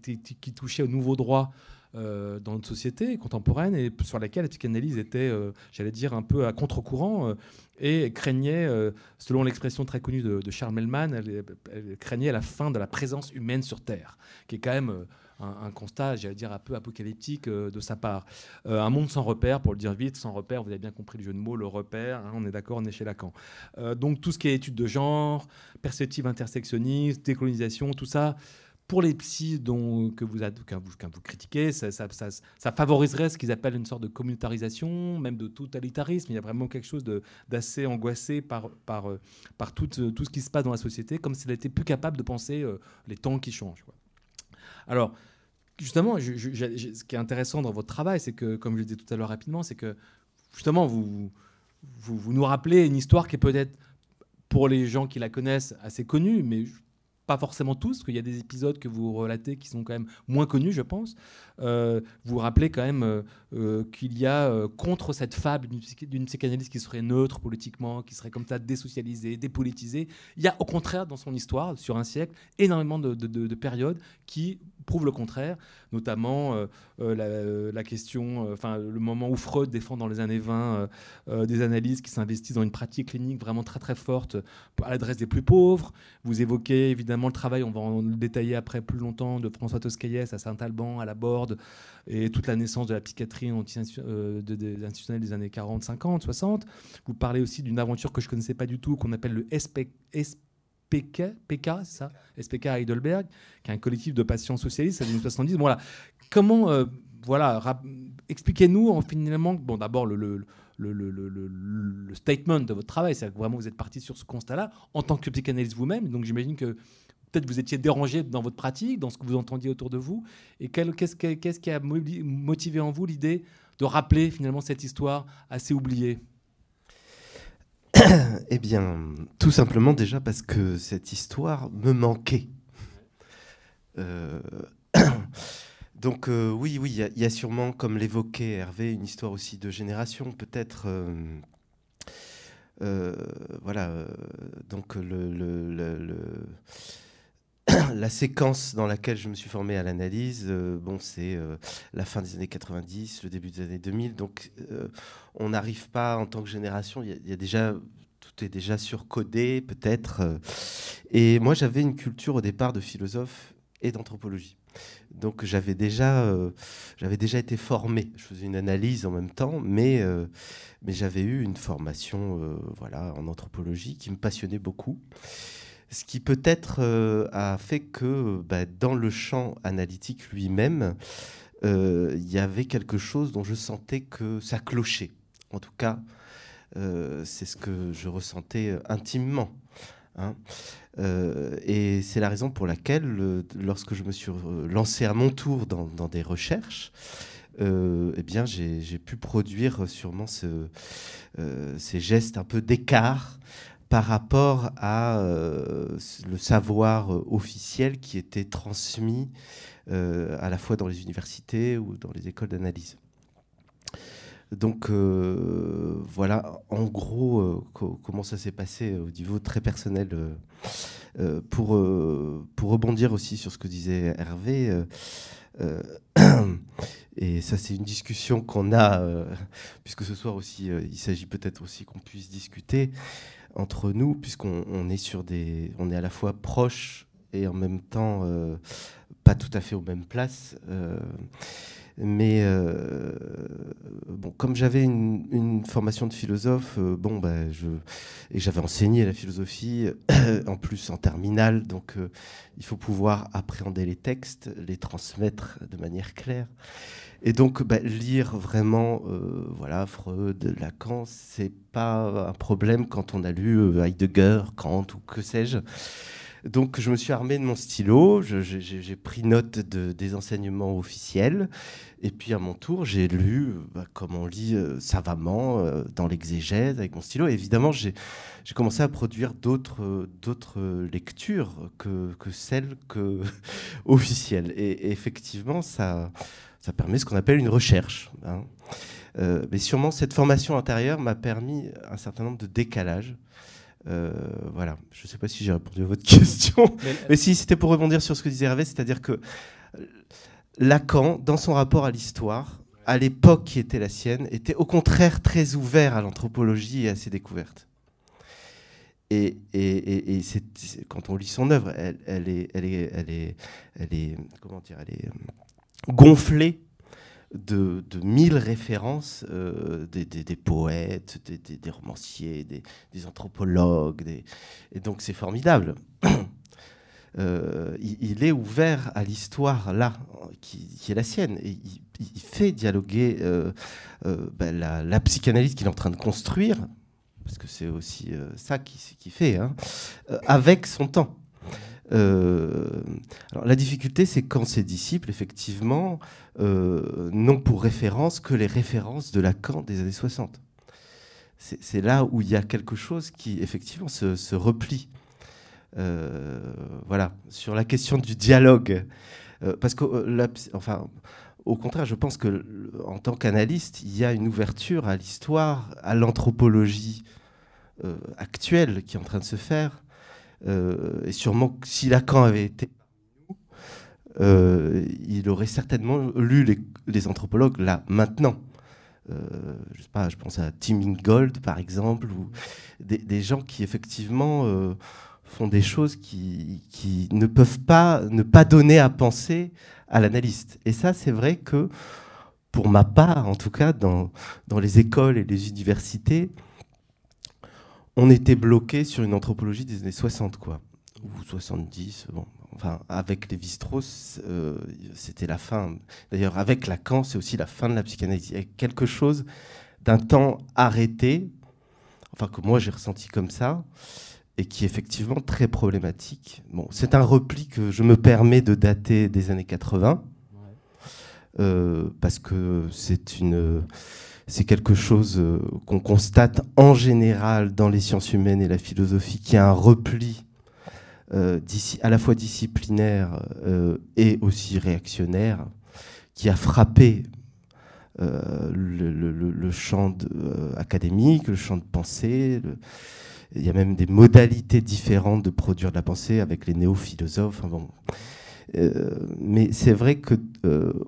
touchaient aux nouveaux droits euh, dans notre société contemporaine et sur laquelle la psychanalyse était, euh, j'allais dire, un peu à contre-courant euh, et craignait, selon l'expression très connue de, Charles Mellman, craignait la fin de la présence humaine sur Terre, qui est quand même un, constat, j'allais dire, un peu apocalyptique euh, de sa part. Euh, un monde sans repères, pour le dire vite, sans repères, vous avez bien compris le jeu de mots, le repère, hein, on est d'accord, on est chez Lacan. Euh, donc tout ce qui est études de genre, perspective intersectionniste, décolonisation, tout ça, pour les psys dont, que, vous, vous, critiquez, ça, favoriserait ce qu'ils appellent une sorte de communautarisation, même de totalitarisme. Il y a vraiment quelque chose d'assez angoissé par, tout, ce qui se passe dans la société, comme s'il n'était plus capable de penser les temps qui changent. Alors, justement, ce qui est intéressant dans votre travail, c'est que, comme je le disais tout à l'heure rapidement, c'est que justement, vous, vous, vous, nous rappelez une histoire qui est peut-être, pour les gens qui la connaissent, assez connue, mais pas forcément tous, parce qu'il y a des épisodes que vous relatez qui sont quand même moins connus, je pense vous euh, vous rappelez quand même euh, euh, qu'il y a contre cette fable d'une psychanalyse qui serait neutre politiquement, qui serait comme ça désocialisée, dépolitisée, il y a au contraire dans son histoire, sur un siècle, énormément de, périodes qui prouvent le contraire, notamment la, question, enfin le moment où Freud défend dans les années 20 des analyses qui s'investissent dans une pratique clinique vraiment très très forte à l'adresse des plus pauvres. Vous évoquez évidemment le travail, on va en détailler après plus longtemps, de François Toscaillès à Saint-Alban, à la Borde et toute la naissance de la psychiatrie euh, institutionnelle des années 40, 50, 60. Vous parlez aussi d'une aventure que je ne connaissais pas du tout, qu'on appelle le SPK, ça SPK Heidelberg, qui est un collectif de patients socialistes ça années 70. Bon, voilà. Comment, euh, voilà, expliquez-nous finalement, bon, d'abord le, le statement de votre travail. C'est-à-dire que vraiment, vous êtes parti sur ce constat-là en tant que psychanalyste vous-même. Donc j'imagine que peut-être vous étiez dérangé dans votre pratique, dans ce que vous entendiez autour de vous, et qu'est-ce qui a motivé en vous l'idée de rappeler finalement cette histoire assez oubliée Eh bien, tout simplement déjà parce que cette histoire me manquait. Euh, donc euh, oui, oui, il y, a sûrement, comme l'évoquait Hervé, une histoire aussi de génération, peut-être. Euh, voilà, donc le, la séquence dans laquelle je me suis formé à l'analyse, euh, bon, c'est euh, la fin des années 90, le début des années 2000. Donc, euh, on n'arrive pas en tant que génération. Il y, a déjà tout est déjà surcodé, peut-être. et moi, j'avais une culture au départ de philosophe et d'anthropologie. Donc, j'avais déjà, j'avais déjà été formé. Je faisais une analyse en même temps, mais mais j'avais eu une formation, voilà, en anthropologie qui me passionnait beaucoup. Ce qui peut-être euh, a fait que bah, dans le champ analytique lui-même, euh, il y avait quelque chose dont je sentais que ça clochait. En tout cas, euh, c'est ce que je ressentais intimement. Hein. et c'est la raison pour laquelle, lorsque je me suis lancé à mon tour dans, des recherches, eh bien, j'ai pu produire sûrement ces gestes un peu d'écart par rapport à euh, le savoir euh, officiel qui était transmis euh, à la fois dans les universités ou dans les écoles d'analyse. Donc voilà en gros comment ça s'est passé au niveau très personnel. pour, pour rebondir aussi sur ce que disait Hervé, et ça, c'est une discussion qu'on a, puisque ce soir aussi, il s'agit peut-être aussi qu'on puisse discuter entre nous, puisqu'on est sur des, on est à la fois proche et en même temps euh, pas tout à fait aux mêmes places. Euh, mais euh, bon, comme j'avais une, formation de philosophe, bon, bah, je, et j'avais enseigné la philosophie en plus en terminale, donc il faut pouvoir appréhender les textes, les transmettre de manière claire. Et donc, bah, lire vraiment euh, voilà, Freud, Lacan, c'est pas un problème quand on a lu euh, Heidegger, Kant ou que sais-je. Donc, je me suis armé de mon stylo, j'ai pris note de, des enseignements officiels, et puis à mon tour, j'ai lu, bah, comme on lit euh, savamment, dans l'exégèse, avec mon stylo. évidemment, j'ai commencé à produire d'autres d'autres lectures que, celles que officielles. et effectivement, ça ça permet ce qu'on appelle une recherche. Hein. Euh, mais sûrement, cette formation intérieure m'a permis un certain nombre de décalages. Euh, voilà, je ne sais pas si j'ai répondu à votre question. Euh, mais, si, c'était pour rebondir sur ce que disait Hervé, c'est-à-dire que Lacan, dans son rapport à l'histoire, à l'époque qui était la sienne, était au contraire très ouvert à l'anthropologie et à ses découvertes. Et, et, quand on lit son œuvre, elle, est, elle, elle, est, elle est, comment dire, elle est gonflé de, mille références euh, des, poètes, des, romanciers, des, anthropologues. Et donc c'est formidable. Euh, il, est ouvert à l'histoire là, qui, est la sienne. Et il, fait dialoguer euh, ben, la, psychanalyse qu'il est en train de construire, parce que c'est aussi ça qui, qui fait, hein, avec son temps. Euh, alors, la difficulté, c'est quand ces disciples, effectivement, euh, n'ont pour référence que les références de Lacan des années 60. C'est là où il y a quelque chose qui, effectivement, se, replie. Euh, voilà, sur la question du dialogue. parce que, au contraire, je pense que en tant qu'analyste, il y a une ouverture à l'histoire, à l'anthropologie actuelle qui est en train de se faire, euh, et sûrement, si Lacan avait été euh, il aurait certainement lu les, anthropologues là, maintenant. Euh, je sais pas, je pense à Tim Ingold par exemple, ou des, gens qui effectivement font des choses qui, qui, ne peuvent pas ne pas donner à penser à l'analyste. Et ça, c'est vrai que pour ma part, en tout cas, dans, dans les écoles et les universités, on était bloqué sur une anthropologie des années 60, quoi, ou 70, bon. Enfin, avec les Vistros, euh, c'était la fin. D'ailleurs, avec Lacan, c'est aussi la fin de la psychanalyse. Il y a quelque chose d'un temps arrêté, enfin que moi j'ai ressenti comme ça, et qui est effectivement très problématique. Bon, c'est un repli que je me permets de dater des années 80, euh, parce que c'est une c'est quelque chose euh, qu'on constate en général dans les sciences humaines et la philosophie, qui a un repli euh, à la fois disciplinaire euh, et aussi réactionnaire, qui a frappé le, champ académique, le champ de pensée. Il y a même des modalités différentes de produire de la pensée avec les néo-philosophes. mais c'est vrai que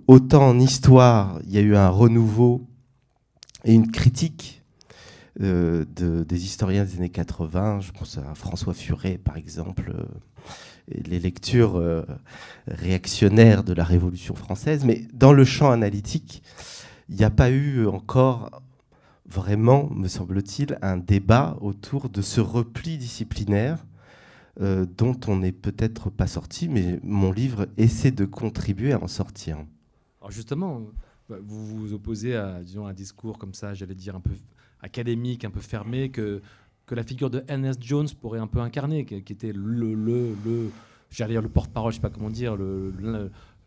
autant en histoire, il y a eu un renouveau et une critique euh, des historiens des années 80. Je pense à François Furet, par exemple, euh, et les lectures euh, réactionnaires de la Révolution française. Mais dans le champ analytique, il n'y a pas eu encore vraiment, me semble-t-il, un débat autour de ce repli disciplinaire dont on n'est peut-être pas sorti, mais mon livre essaie de contribuer à en sortir. justement, bah, vous vous opposez à, disons, un discours comme ça, j'allais dire un peu académique, un peu fermé, que, que la figure de NS Jones pourrait un peu incarner, qui, était le, dire le porte-parole, je sais pas comment dire,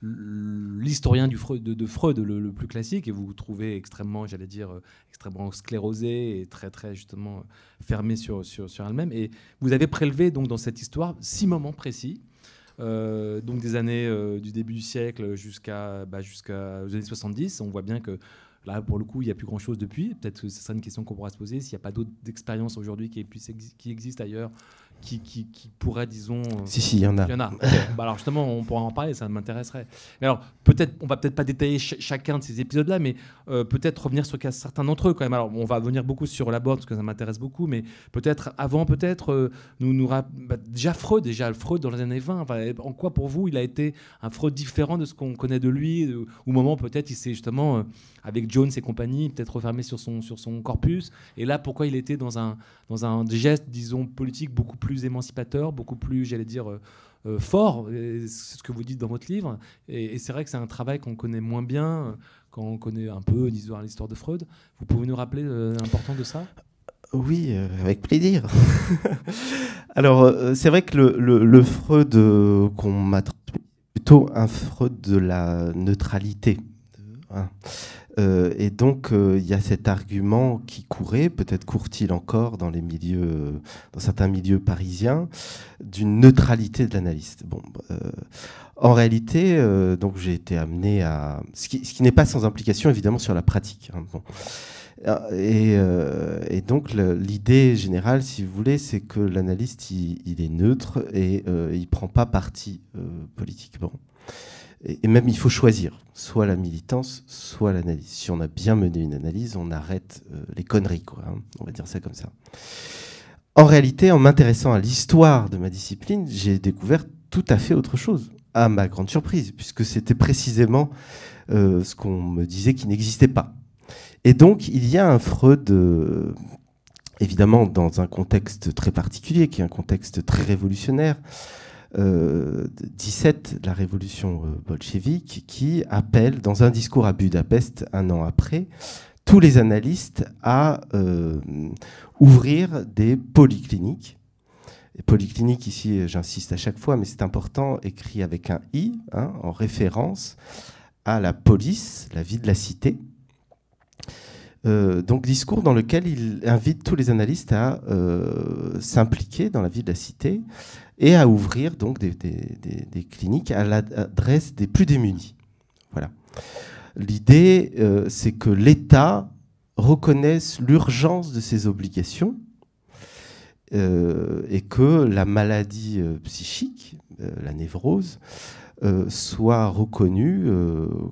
l'historien de, Freud le, plus classique, et vous vous trouvez extrêmement, j'allais dire, extrêmement sclérosé et très, très justement fermé sur, sur, sur elle-même. Et vous avez prélevé donc dans cette histoire six moments précis euh, donc des années euh, du début du siècle jusqu'à bah, jusqu'à années 70. On voit bien que là, pour le coup, il n'y a plus grand-chose depuis. Peut-être que ce sera une question qu'on pourra se poser s'il n'y a pas d'autres expériences aujourd'hui qui, qui existent ailleurs qui, qui, pourrait, disons. Euh, si, si, il y en a. Bah, alors justement, on pourra en parler, ça m'intéresserait. Mais alors, peut-être, on va peut-être pas détailler chacun de ces épisodes-là, mais euh, peut-être revenir sur certains d'entre eux quand même. Alors, on va venir beaucoup sur la board parce que ça m'intéresse beaucoup, mais peut-être avant, peut-être, euh, nous, nous bah, déjà Freud, déjà Freud dans les années 20, en quoi pour vous il a été un Freud différent de ce qu'on connaît de lui, au moment peut-être il s'est justement avec Jones et compagnie, peut-être refermé sur son, sur son corpus. Et là, pourquoi il était dans un, dans un geste, disons, politique beaucoup plus émancipateur, beaucoup plus, j'allais dire, euh, euh, fort, c'est ce que vous dites dans votre livre. Et, c'est vrai que c'est un travail qu'on connaît moins bien, quand on connaît un peu l'histoire, l'histoire de Freud. Vous pouvez nous rappeler l'importance euh, de ça oui, avec plaisir. Alors, c'est vrai que le, le, Freud qu'on m'a plutôt un Freud de la neutralité. Hein. Euh, et donc, euh, il y a cet argument qui courait, peut-être court-il encore dans les dans certains milieux parisiens, d'une neutralité de l'analyste. Bon, euh, en réalité, donc j'ai été amené à ce qui, n'est pas sans implication évidemment sur la pratique. Hein, et, donc l'idée générale, si vous voulez, c'est que l'analyste il, est neutre et il prend pas parti politiquement et, même il faut choisir, soit la militance, soit l'analyse. Si on a bien mené une analyse, on arrête euh, les conneries, quoi. Hein. on va dire ça comme ça. En réalité, en m'intéressant à l'histoire de ma discipline, j'ai découvert tout à fait autre chose, à ma grande surprise, puisque c'était précisément euh, ce qu'on me disait qui n'existait pas. Et donc, il y a un Freud, euh, évidemment, dans un contexte très particulier, qui est un contexte très révolutionnaire, 17 euh, de la révolution euh, bolchevique qui appelle, dans un discours à Budapest un an après, tous les analystes à euh, ouvrir des polycliniques polyclinique, ici, j'insiste à chaque fois, mais c'est important, écrit avec un I, hein, en référence à la police, la vie de la cité. donc discours dans lequel il invite tous les analystes à s'impliquer dans la vie de la cité, et à ouvrir donc des, cliniques à l'adresse des plus démunis. Voilà. L'idée, euh, c'est que l'État reconnaisse l'urgence de ses obligations euh, et que la maladie euh, psychique, la névrose, soit reconnue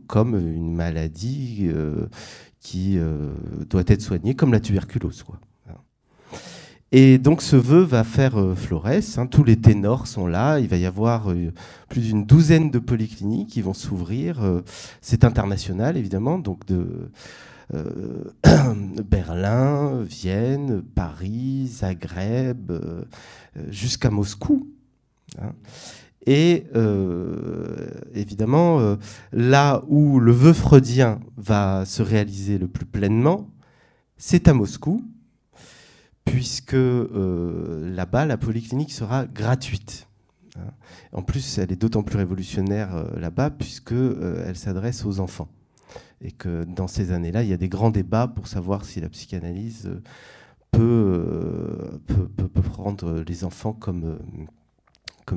comme une maladie qui doit être soignée, comme la tuberculose. Quoi. Et donc ce vœu va faire euh, hein. tous les ténors sont là, il va y avoir euh, plus d'une douzaine de polycliniques qui vont s'ouvrir, euh, c'est international évidemment, donc de euh, Berlin, Vienne, Paris, Zagreb, jusqu'à Moscou. Hein. Et évidemment, là où le vœu freudien va se réaliser le plus pleinement, c'est à Moscou, puisque euh, là-bas, la polyclinique sera gratuite. Hein. En plus, elle est d'autant plus révolutionnaire euh, là-bas, puisqu'elle euh, elle s'adresse aux enfants. Et que dans ces années-là, il y a des grands débats pour savoir si la psychanalyse peut, prendre les enfants comme,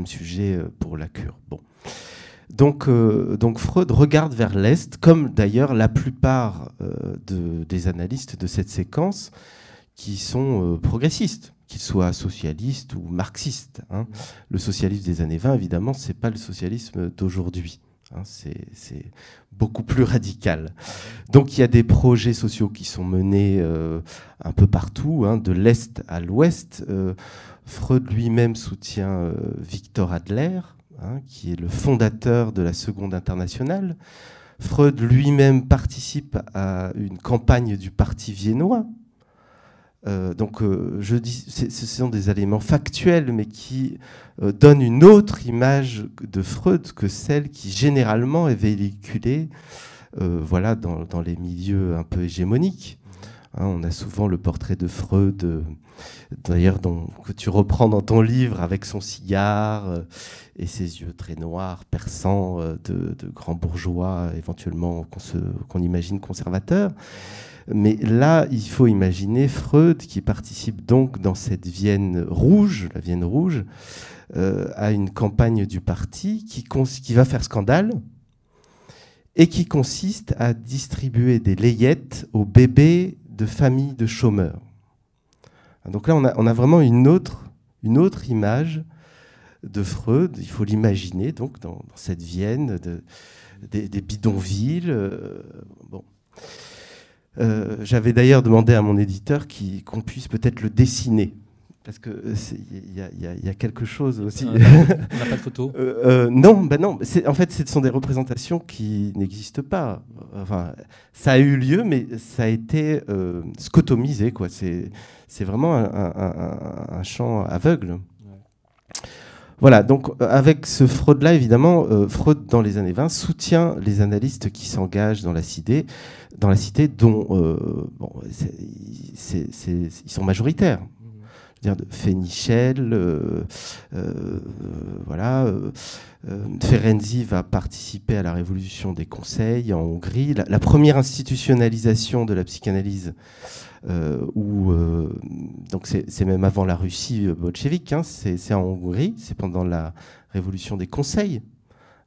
sujet pour la cure. Donc, Freud regarde vers l'Est, comme d'ailleurs la plupart des analystes de cette séquence, qui sont euh, progressistes, qu'ils soient socialistes ou marxistes. Hein. Le socialisme des années 20, évidemment, c'est pas le socialisme d'aujourd'hui. Hein. c'est beaucoup plus radical. Donc il y a des projets sociaux qui sont menés euh, un peu partout, hein, de l'Est à l'Ouest. Euh, Freud lui-même soutient Victor Adler, qui est le fondateur de la Seconde Internationale. Freud lui-même participe à une campagne du Parti viennois euh, donc, euh, je dis, ce sont des éléments factuels, mais qui euh, donnent une autre image de Freud que celle qui généralement est véhiculée, voilà, dans, les milieux un peu hégémoniques. Hein, on a souvent le portrait de Freud, d'ailleurs, que tu reprends dans ton livre avec son cigare et ses yeux très noirs, perçants, de, de grands bourgeois, éventuellement qu'on imagine conservateurs. Mais là, il faut imaginer Freud qui participe donc dans cette Vienne rouge, la Vienne rouge, euh, à une campagne du parti qui, va faire scandale et qui consiste à distribuer des layettes aux bébés de familles de chômeurs. Ah, donc là, on a, vraiment une autre, image de Freud, il faut l'imaginer donc dans, cette Vienne des, bidonvilles. Euh, bon. Euh, j'avais d'ailleurs demandé à mon éditeur qu'on puisse peut-être le dessiner. Parce que il euh, y, a quelque chose aussi. on n'a pas de photo. Euh, non, ben non. En fait, ce sont des représentations qui n'existent pas. Enfin, ça a eu lieu, mais ça a été scotomisé, quoi. C'est vraiment un, champ aveugle. Voilà, donc euh, avec ce Freud-là, évidemment, euh, Freud, dans les années 20, soutient les analystes qui s'engagent dans la cité, dans la cité dont euh, ils sont majoritaires. Je veux dire, Fénichel, voilà, Ferenzi va participer à la révolution des conseils en Hongrie, la première institutionnalisation de la psychanalyse euh, où, euh, donc c'est même avant la Russie euh, bolchevique, hein, c'est en Hongrie, c'est pendant la révolution des conseils.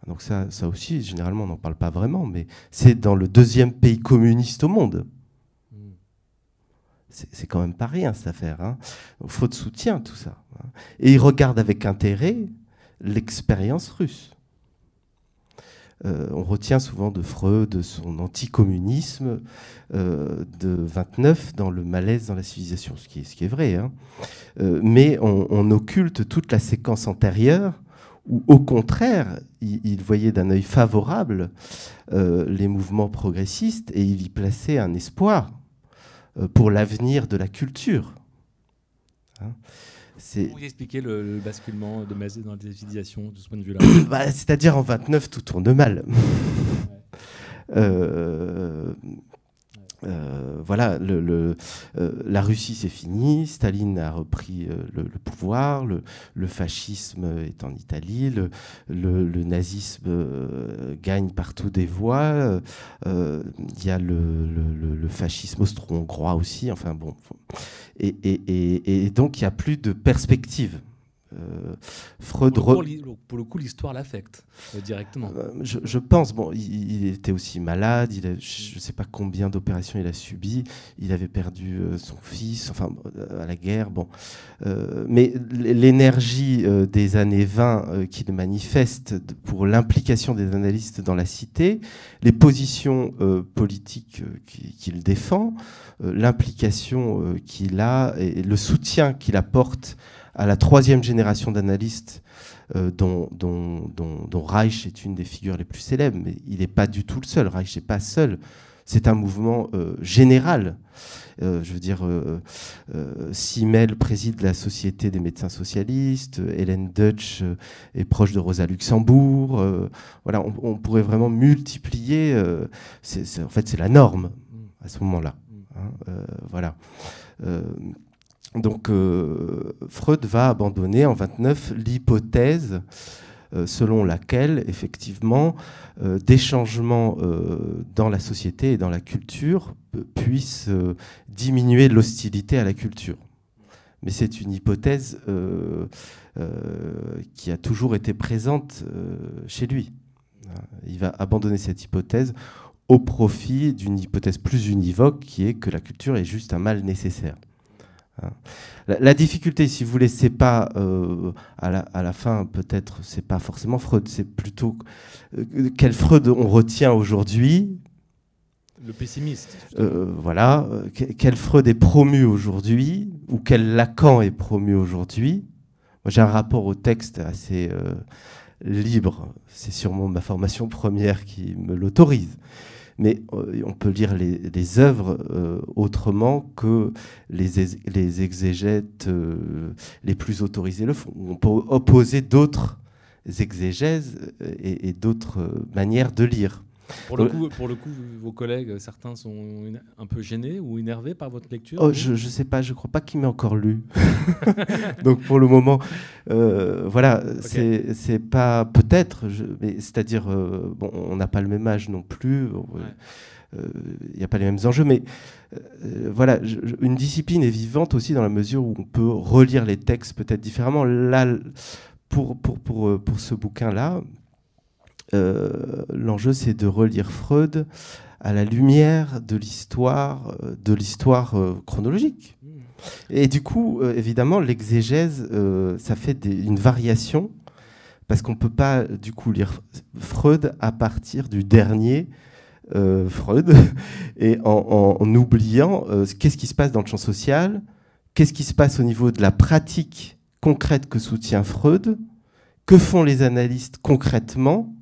Donc ça, aussi, généralement, on n'en parle pas vraiment, mais c'est dans le deuxième pays communiste au monde. Hmm. C'est quand même pas rien cette affaire. Hein. de soutien, tout ça. Hein. Et ils regardent avec intérêt l'expérience russe. Euh, on retient souvent de Freud de son anticommunisme euh, de 29 dans le malaise dans la civilisation, ce qui est, vrai. Hein. Euh, mais on, occulte toute la séquence antérieure où, au contraire, il, voyait d'un œil favorable les mouvements progressistes et il y plaçait un espoir pour l'avenir de la culture. Hein. Comment vous expliquez le, basculement de Mazé dans les de ce point de vue-là bah, C'est-à-dire en 29, tout tourne mal. Euh, euh, voilà, le, euh, la Russie c'est fini, Staline a repris le, pouvoir, le, fascisme est en Italie, le, nazisme gagne partout des voix. il y a le, fascisme austro-hongrois aussi, enfin bon et, donc il n'y a plus de perspective. Euh, Freud. Pour, le, coup, l'histoire l'affecte euh, directement. Euh, bah, je, pense, bon, il, était aussi malade, je ne sais pas combien d'opérations il a subi, il avait perdu son fils, enfin, à la guerre, bon. mais l'énergie des années 20 qu'il manifeste pour l'implication des analystes dans la cité, les positions politiques qu'il défend, l'implication qu'il a et le soutien qu'il apporte à la troisième génération d'analystes euh, dont, Reich est une des figures les plus célèbres, mais il n'est pas du tout le seul. Reich n'est pas seul. C'est un mouvement euh, général. Euh, je veux dire, Simmel préside la Société des médecins socialistes, Hélène Dutch est proche de Rosa Luxembourg. voilà, on, pourrait vraiment multiplier. en fait, c'est la norme à ce moment-là. Hein, voilà. Donc euh, Freud va abandonner en 29 l'hypothèse euh, selon laquelle effectivement euh, des changements dans la société et dans la culture puissent diminuer l'hostilité à la culture. Mais c'est une hypothèse qui a toujours été présente chez lui. Il va abandonner cette hypothèse au profit d'une hypothèse plus univoque qui est que la culture est juste un mal nécessaire. Hein. La, difficulté, si vous voulez, c'est pas euh, à, la, fin, peut-être, c'est pas forcément Freud, c'est plutôt euh, quel Freud on retient aujourd'hui. Le pessimiste. Euh, voilà, quel Freud est promu aujourd'hui ou quel Lacan est promu aujourd'hui. j'ai un rapport au texte assez libre. C'est sûrement ma formation première qui me l'autorise mais euh, on peut lire les, œuvres euh, autrement que les, les exégètes euh, les plus autorisés le font. On peut opposer d'autres exégèses et d'autres manières de lire. Pour le, euh, coup, pour le coup, vos collègues, certains sont un peu gênés ou énervés par votre lecture oh, Je ne sais pas, je ne crois pas qu'il m'ait encore lu. Donc pour le moment, euh, voilà, c'est pas peut-être, c'est-à-dire, euh, bon, on n'a pas le même âge non plus, il n'y a pas les mêmes enjeux, mais voilà, une discipline est vivante aussi dans la mesure où on peut relire les textes peut-être différemment. Là, pour, pour, pour, pour ce bouquin-là, euh, l'enjeu, c'est de relire Freud à la lumière de l'histoire, euh, de l'histoire euh, chronologique. Mm. Et du coup, évidemment, l'exégèse, ça fait une variation parce qu'on ne peut pas du coup lire Freud à partir du dernier Freud et en, oubliant qu'est-ce qui se passe dans le champ social, qu'est-ce qui se passe au niveau de la pratique concrète que soutient Freud, que font les analystes concrètement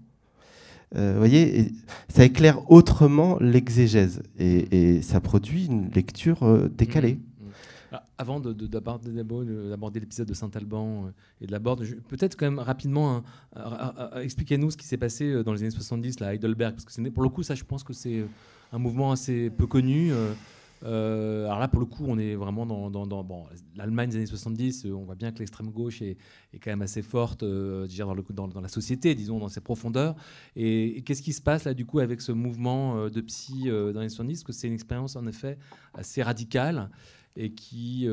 euh, vous voyez, ça éclaire autrement l'exégèse et, ça produit une lecture euh, décalée. Mmh, mmh. Ah, avant d'aborder l'épisode de Saint-Alban euh, et de la peut-être quand même rapidement, expliquer hein, expliquez-nous ce qui s'est passé dans les années 70 là, à Heidelberg, parce que pour le coup, ça, je pense que c'est un mouvement assez peu connu. Euh, alors là, pour le coup, on est vraiment dans, bon, l'Allemagne des années 70. Euh, on voit bien que l'extrême gauche est, quand même assez forte euh, dans, le, dans, la société, disons, dans ses profondeurs. Et, qu'est-ce qui se passe là, du coup, avec ce mouvement de psy dans les années 70 Parce que c'est une expérience, en effet, assez radicale et qui,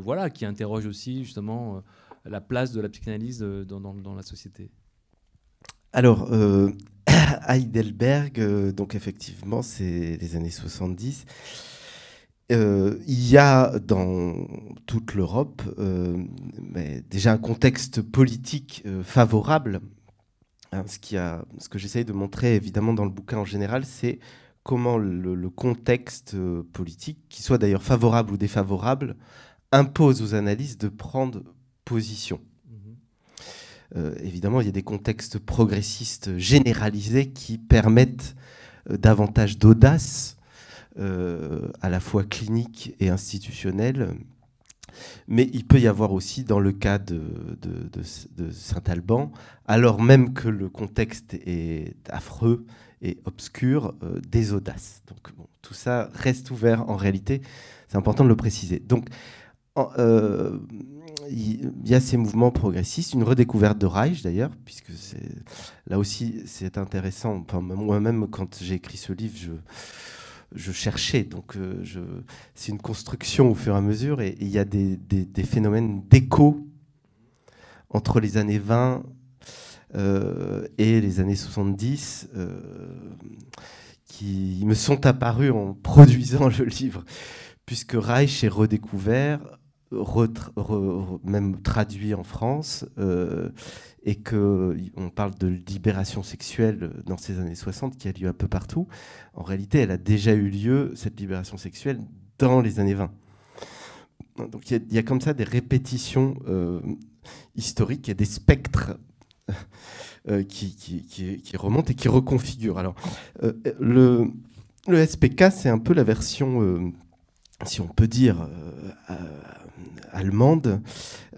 voilà, qui interroge aussi, justement, la place de la psychanalyse dans, la société. Alors, Heidelberg, donc effectivement, c'est les années 70. Euh, il y a dans toute l'Europe euh, déjà un contexte politique euh, favorable. Hein, ce, que j'essaye de montrer évidemment dans le bouquin en général, c'est comment le, contexte politique, qui soit d'ailleurs favorable ou défavorable, impose aux analystes de prendre position. Mm-hmm. évidemment, il y a des contextes progressistes généralisés qui permettent davantage d'audace euh, à la fois clinique et institutionnelle. Mais il peut y avoir aussi, dans le cas de, de, Saint-Alban, alors même que le contexte est affreux et obscur, euh, des audaces. Donc bon, tout ça reste ouvert en réalité, c'est important de le préciser. Donc euh, il y, a ces mouvements progressistes, une redécouverte de Reich d'ailleurs, puisque là aussi c'est intéressant. Moi-même, quand j'ai écrit ce livre, je je cherchais. Donc, euh, c'est une construction au fur et à mesure. Et il y a des, phénomènes d'écho entre les années 20 euh, et les années 70 euh, qui me sont apparus en produisant le livre, puisque Reich est redécouvert même traduit en France euh, et que on parle de libération sexuelle dans ces années 60 qui a lieu un peu partout. En réalité, elle a déjà eu lieu cette libération sexuelle dans les années 20. Donc il y, a comme ça des répétitions il euh, historiques et des spectres. Euh, qui, qui, qui, remontent et qui reconfigurent. Alors, le, le SPK, c'est un peu la version si on peut dire, euh, allemande,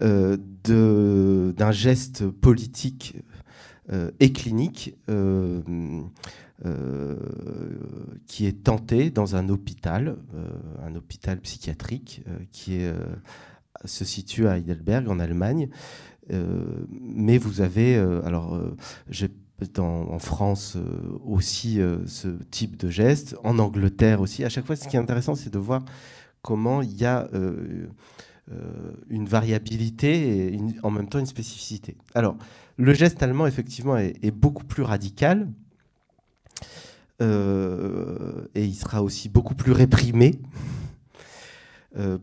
euh, d'un geste politique euh, et clinique qui est tenté dans un hôpital, un hôpital psychiatrique qui est, se situe à Heidelberg en Allemagne. mais vous avez, alors j'ai en France aussi ce type de geste, en Angleterre aussi. À chaque fois, ce qui est intéressant, c'est de voir comment il y a euh, euh, une variabilité et en même temps une spécificité. Alors, le geste allemand, effectivement, est, beaucoup plus radical. Euh, et il sera aussi beaucoup plus réprimé,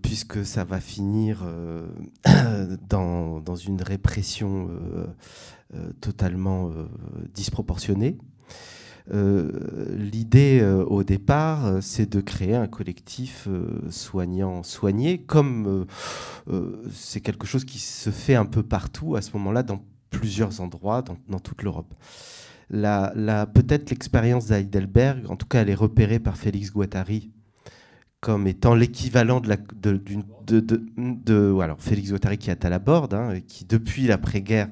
puisque ça va finir dans, une répression totalement disproportionnée. Euh, l'idée euh, au départ, euh, c'est de créer un collectif soignant-soigné, comme c'est quelque chose qui se fait un peu partout à ce moment-là, dans plusieurs endroits, dans, toute l'Europe. La, peut-être l'expérience d'Heidelberg, en tout cas elle est repérée par Félix Guattari comme étant l'équivalent de, de, Félix Guattari qui est à la hein, qui depuis l'après-guerre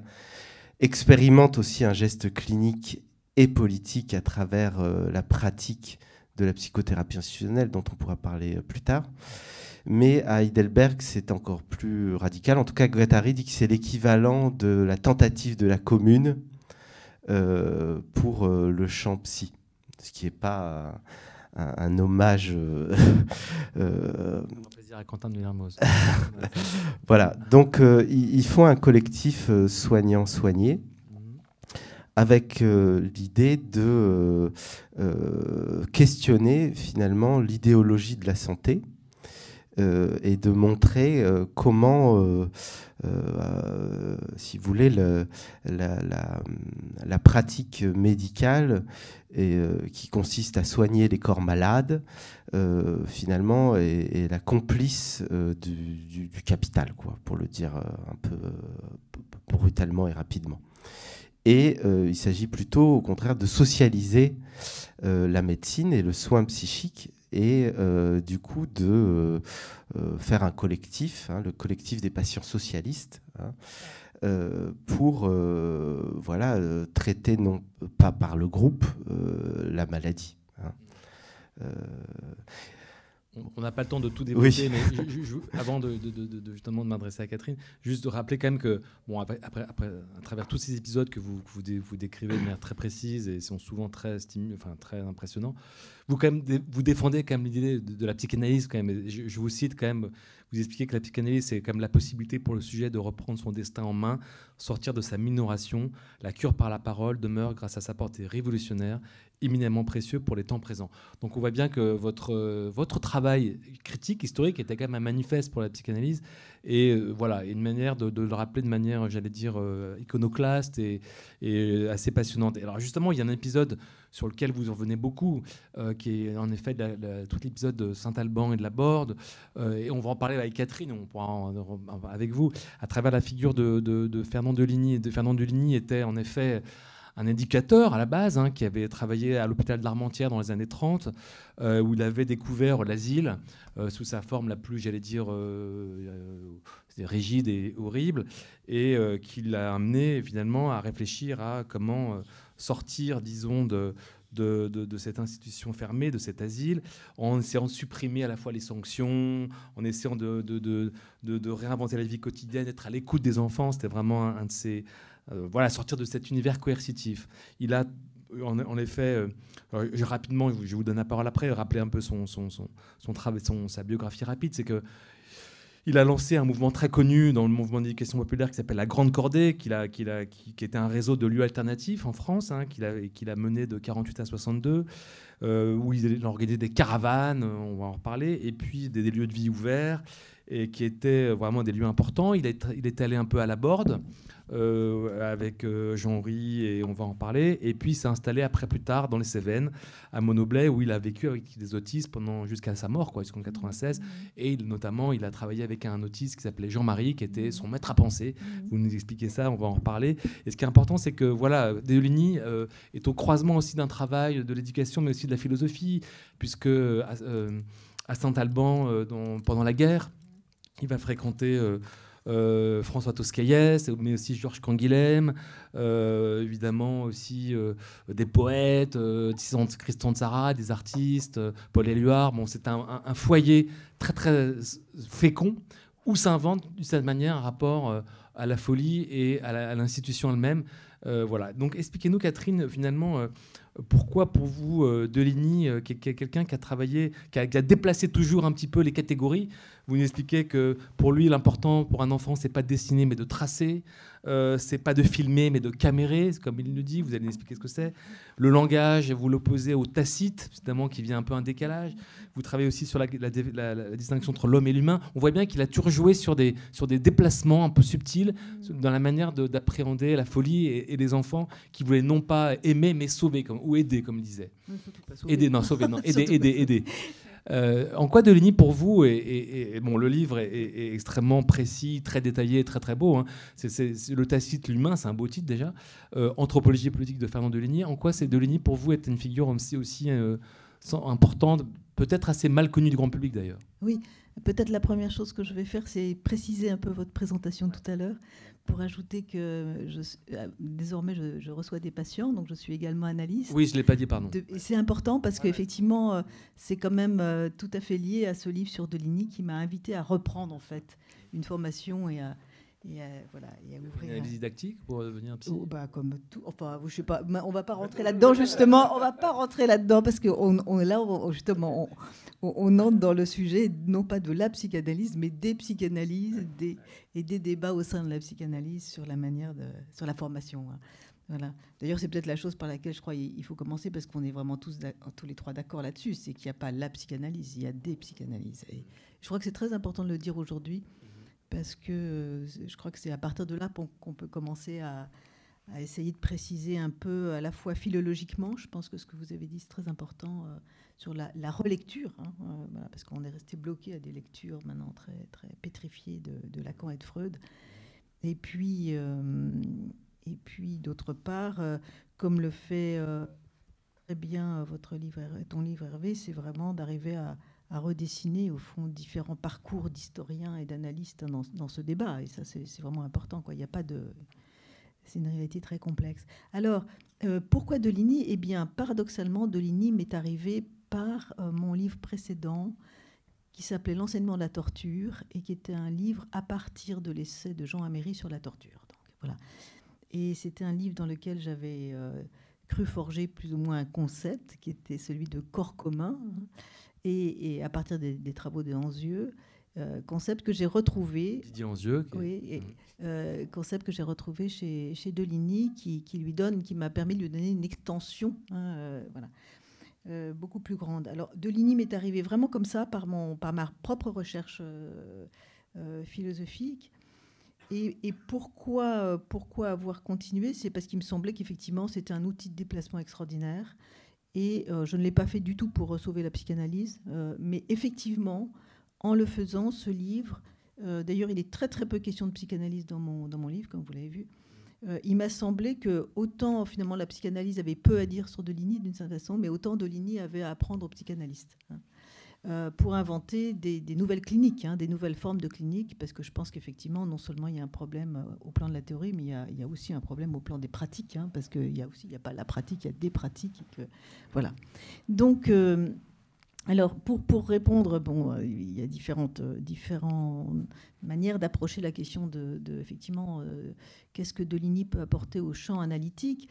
expérimente aussi un geste clinique et politique à travers euh, la pratique de la psychothérapie institutionnelle dont on pourra parler euh, plus tard. Mais à Heidelberg, c'est encore plus radical. En tout cas, Guattari dit que c'est l'équivalent de la tentative de la commune euh, pour le champ psy, ce qui n'est pas un, hommage. plaisir à Quentin de voilà, donc ils font un collectif soignant-soigné avec euh, l'idée de euh, euh, questionner finalement l'idéologie de la santé. et de montrer comment, si vous voulez, la, pratique médicale qui consiste à soigner les corps malades, finalement, est, la complice du, du, capital, quoi, pour le dire un peu brutalement et rapidement. Et euh, il s'agit plutôt, au contraire, de socialiser euh, la médecine et le soin psychique et euh, du coup de faire un collectif, hein, le collectif des patients socialistes, hein, pour voilà, traiter non pas par le groupe la maladie. Hein on n'a pas le temps de tout développer, mais avant de, justement de m'adresser à Catherine, juste de rappeler quand même que, bon, après, après, à travers tous ces épisodes que vous, vous, décrivez de manière très précise et sont souvent très, stimulants, enfin, très impressionnants, vous, quand même, vous défendez quand même l'idée de, la psychanalyse quand même. Je, vous cite quand même, vous expliquez que la psychanalyse c'est quand la possibilité pour le sujet de reprendre son destin en main, sortir de sa minoration. La cure par la parole demeure grâce à sa portée révolutionnaire éminemment précieux pour les temps présents. Donc on voit bien que votre, euh, votre travail critique, historique, était quand même un manifeste pour la psychanalyse et euh, voilà, une manière de, le rappeler de manière, j'allais dire, euh, iconoclaste et, assez passionnante. alors justement, il y a un épisode sur lequel vous en venez beaucoup, euh, qui est en effet tout l'épisode de Saint-Alban et de la Borde. et on va en parler avec Catherine, on pourra en, parler avec vous, à travers la figure de, de, de Fernand Deligny. De Fernand Deligny était en effet un indicateur à la base, hein, qui avait travaillé à l'hôpital de l'Armentière dans les années 30, euh, où il avait découvert euh, l'asile euh, sous sa forme la plus, j'allais dire, rigide et horrible, et qui l'a amené finalement à réfléchir à comment sortir, disons, de, cette institution fermée, de cet asile, en essayant de supprimer à la fois les sanctions, en essayant de, réinventer la vie quotidienne, être à l'écoute des enfants. C'était vraiment un, de ces euh, voilà, sortir de cet univers coercitif. Il a en, effet, euh, rapidement, je vous, donne la parole après, rappeler un peu son, son, son, son, sa biographie rapide, c'est que il a lancé un mouvement très connu dans le mouvement d'éducation populaire qui s'appelle la Grande Cordée, a, a, qui, était un réseau de lieux alternatifs en France, hein, qu'il a, a, mené de 48 à 62, euh, où il a organisé des caravanes, on va en reparler, et puis des, lieux de vie ouverts, et qui étaient vraiment des lieux importants. Il est, il est allé un peu à la borde. Euh, avec euh, Jean-Henri, et on va en parler. Et puis il s'est installé après, plus tard, dans les Cévennes, à Monoblay, où il a vécu avec des autistes pendant jusqu'à sa mort, quoi, jusqu'en 96. Mmh. Et il, notamment, il a travaillé avec un autiste qui s'appelait Jean-Marie, qui était son maître à penser. Mmh. Vous nous expliquez ça, on va en reparler. Et ce qui est important, c'est que voilà, Deligny euh, est au croisement aussi d'un travail de l'éducation, mais aussi de la philosophie, puisque à, Saint-Alban, pendant la guerre, il va fréquenter euh, François Toscaïès, mais aussi Georges Canguilhem, euh, évidemment aussi euh, des poètes, Christian de des artistes, Paul Éluard. Bon, c'est un, foyer très très fécond où s'invente d'une certaine manière un rapport à la folie et à l'institution elle-même. voilà. Donc expliquez-nous, Catherine, finalement, pourquoi pour vous Deligny, qui quelqu'un qui a travaillé, qui a, déplacé toujours un petit peu les catégories, vous nous expliquez que pour lui, l'important pour un enfant, c'est pas de dessiner, mais de tracer. Euh, c'est pas de filmer, mais de camérer, comme il nous dit. Vous allez nous expliquer ce que c'est. Le langage, vous l'opposez au tacite, évidemment, qui vient un peu un décalage. Vous travaillez aussi sur la, distinction entre l'homme et l'humain. On voit bien qu'il a toujours joué sur des, sur des déplacements un peu subtils dans la manière d'appréhender la folie et, et, les enfants qui voulaient non pas aimer, mais sauver, comme, ou aider, comme il disait. Aider, non, sauver, non, aider, aider, aider. Euh, en quoi Deligny, pour vous, et, bon, le livre est, extrêmement précis, très détaillé, très très beau. Hein. c'est le Tacite, l'humain, c'est un beau titre déjà. Euh, Anthropologie politique de Fernand Deligny. En quoi c'est Deligny pour vous est une figure aussi, euh, importante, peut-être assez mal connue du grand public d'ailleurs Oui, peut-être la première chose que je vais faire, c'est préciser un peu votre présentation tout à l'heure pour ajouter que euh, désormais je, reçois des patients, donc je suis également analyste. Oui, je ne l'ai pas dit, pardon. c'est important parce qu'effectivement, euh, c'est quand même euh, tout à fait lié à ce livre sur Deligny qui m'a invité à reprendre en fait une formation et à, et voilà, et Une analyse didactique pour devenir psy oh, bah, Comme tout. Enfin, je sais pas, on va pas rentrer là-dedans, justement. On va pas rentrer là-dedans parce que on, là, justement, on, on, entre dans le sujet, non pas de la psychanalyse, mais des psychanalyses des, et des débats au sein de la psychanalyse sur la manière de. sur la formation. Hein. Voilà. D'ailleurs, c'est peut-être la chose par laquelle je crois il faut commencer parce qu'on est vraiment tous, tous les trois d'accord là-dessus. C'est qu'il n'y a pas la psychanalyse, il y a des psychanalyses. Et je crois que c'est très important de le dire aujourd'hui parce que euh, je crois que c'est à partir de là qu'on peut commencer à, essayer de préciser un peu à la fois philologiquement, je pense que ce que vous avez dit c'est très important euh, sur la, relecture, hein, euh, parce qu'on est resté bloqué à des lectures maintenant très, très pétrifiées de, Lacan et de Freud. Et puis, et puis d'autre part, comme le fait très bien votre livre, ton livre Hervé, c'est vraiment d'arriver à, à redessiner au fond différents parcours d'historiens et d'analystes dans, ce débat. Et ça, c'est vraiment important. Quoi. Il n'y a pas de, c'est une réalité très complexe. Alors, euh, pourquoi Deligny Eh bien, paradoxalement, Deligny m'est arrivé par euh, mon livre précédent qui s'appelait L'enseignement de la torture et qui était un livre à partir de l'essai de Jean Améry sur la torture. Donc, voilà. Et c'était un livre dans lequel j'avais euh, cru forger plus ou moins un concept qui était celui de corps commun. Hein et, à partir des, travaux de Anzieux, euh, concept que j'ai retrouvé. Didier Oui, mm. euh, concept que j'ai retrouvé chez, chez Deligny, qui, lui donne, qui m'a permis de lui donner une extension, hein, euh, voilà, beaucoup plus grande. Alors Deligny m'est arrivé vraiment comme ça par mon, par ma propre recherche philosophique. Et, et, pourquoi, pourquoi avoir continué C'est parce qu'il me semblait qu'effectivement c'était un outil de déplacement extraordinaire et euh, je ne l'ai pas fait du tout pour euh, sauver la psychanalyse, euh, mais effectivement, en le faisant, ce livre, d'ailleurs il est très très peu question de psychanalyse dans mon, livre, comme vous l'avez vu, il m'a semblé que autant finalement la psychanalyse avait peu à dire sur Deligny d'une certaine façon, mais autant Deligny avait à apprendre aux psychanalystes. Hein. Euh, pour inventer des, nouvelles cliniques, hein, des nouvelles formes de cliniques, parce que je pense qu'effectivement, non seulement il y a un problème euh, au plan de la théorie, mais il y a, aussi un problème au plan des pratiques, hein, parce qu'il a aussi, il n'y a pas la pratique, il y a des pratiques. voilà. Donc, euh, alors, pour, pour, répondre, bon, il y a différentes, manières d'approcher la question de, effectivement, qu'est-ce que Deligny peut apporter au champ analytique.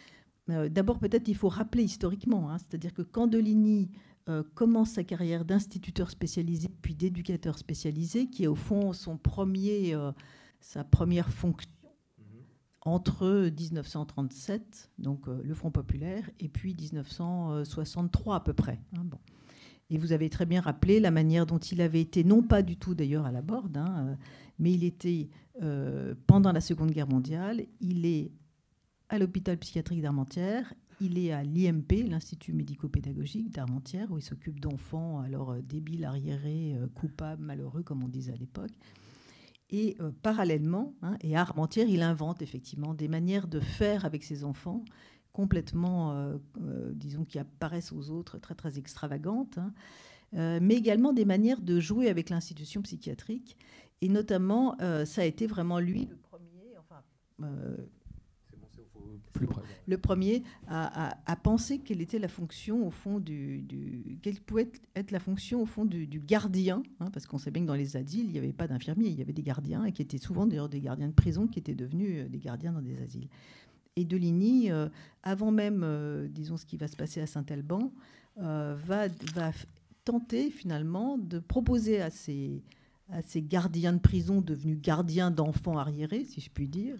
D'abord, peut-être, il faut rappeler historiquement, hein, c'est-à-dire que quand Deligny euh, commence sa carrière d'instituteur spécialisé puis d'éducateur spécialisé, qui est au fond son premier, euh, sa première fonction mhm. entre 1937, donc euh, le Front populaire, et puis 1963 à peu près. Hein, et vous avez très bien rappelé la manière dont il avait été, non pas du tout d'ailleurs à la borde, hein, mais il était pendant la Seconde Guerre mondiale, il est à l'hôpital psychiatrique d'Armentières, il est à l'IMP, l'Institut médico-pédagogique d'Armentières, où il s'occupe d'enfants, alors euh, débiles, arriérés, euh, coupables, malheureux, comme on disait à l'époque. Et euh, parallèlement, hein, et à Armentières, il invente effectivement des manières de faire avec ses enfants complètement, disons, qui apparaissent aux autres très, très extravagantes, hein. mais également des manières de jouer avec l'institution psychiatrique. Et notamment, ça a été vraiment lui le premier, plus Le premier a, a, pensé quelle était la fonction au fond du, quelle pouvait être la fonction au fond du, gardien, hein, parce qu'on sait bien que dans les asiles il n'y avait pas d'infirmiers, il y avait des gardiens et qui étaient souvent d'ailleurs des gardiens de prison qui étaient devenus euh, des gardiens dans des asiles. Et Deligny, euh, avant même, euh, disons, ce qui va se passer à Saint-Alban, va, va tenter finalement de proposer à ces, à ces gardiens de prison devenus gardiens d'enfants arriérés, si je puis dire,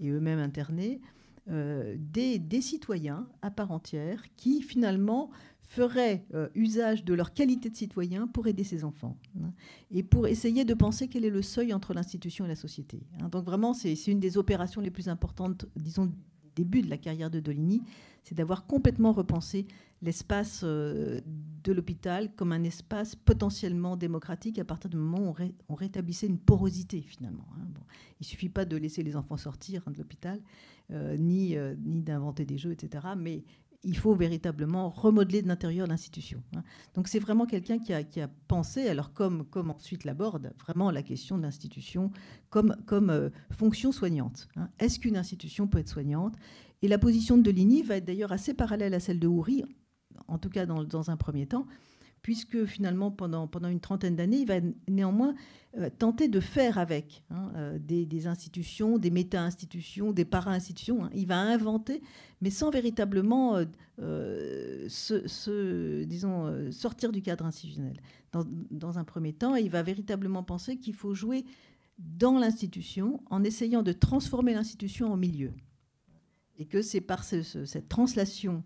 et eux-mêmes internés, euh, des, citoyens à part entière qui finalement feraient euh, usage de leur qualité de citoyen pour aider ses enfants hein, et pour essayer de penser quel est le seuil entre l'institution et la société. Hein. Donc vraiment, c'est une des opérations les plus importantes, disons, début de la carrière de Doligny, c'est d'avoir complètement repensé l'espace euh, de l'hôpital comme un espace potentiellement démocratique à partir du moment où on, rétablissait une porosité finalement. Hein. il ne suffit pas de laisser les enfants sortir de l'hôpital, euh, euh, ni, d'inventer des jeux, etc. Mais il faut véritablement remodeler de l'intérieur l'institution. Hein. Donc c'est vraiment quelqu'un qui a, pensé, alors comme, comme ensuite l'aborde, vraiment la question de l'institution comme, comme euh, fonction soignante. Hein. Est-ce qu'une institution peut être soignante Et la position de Deligny va être d'ailleurs assez parallèle à celle de Houry, en tout cas dans un premier temps puisque finalement, pendant, pendant une trentaine d'années, il va néanmoins euh, tenter de faire avec hein, euh, des, institutions, des méta-institutions, des para-institutions. Hein. Il va inventer, mais sans véritablement euh, disons, sortir du cadre institutionnel. Dans, un premier temps, il va véritablement penser qu'il faut jouer dans l'institution en essayant de transformer l'institution en milieu. Et que c'est par cette translation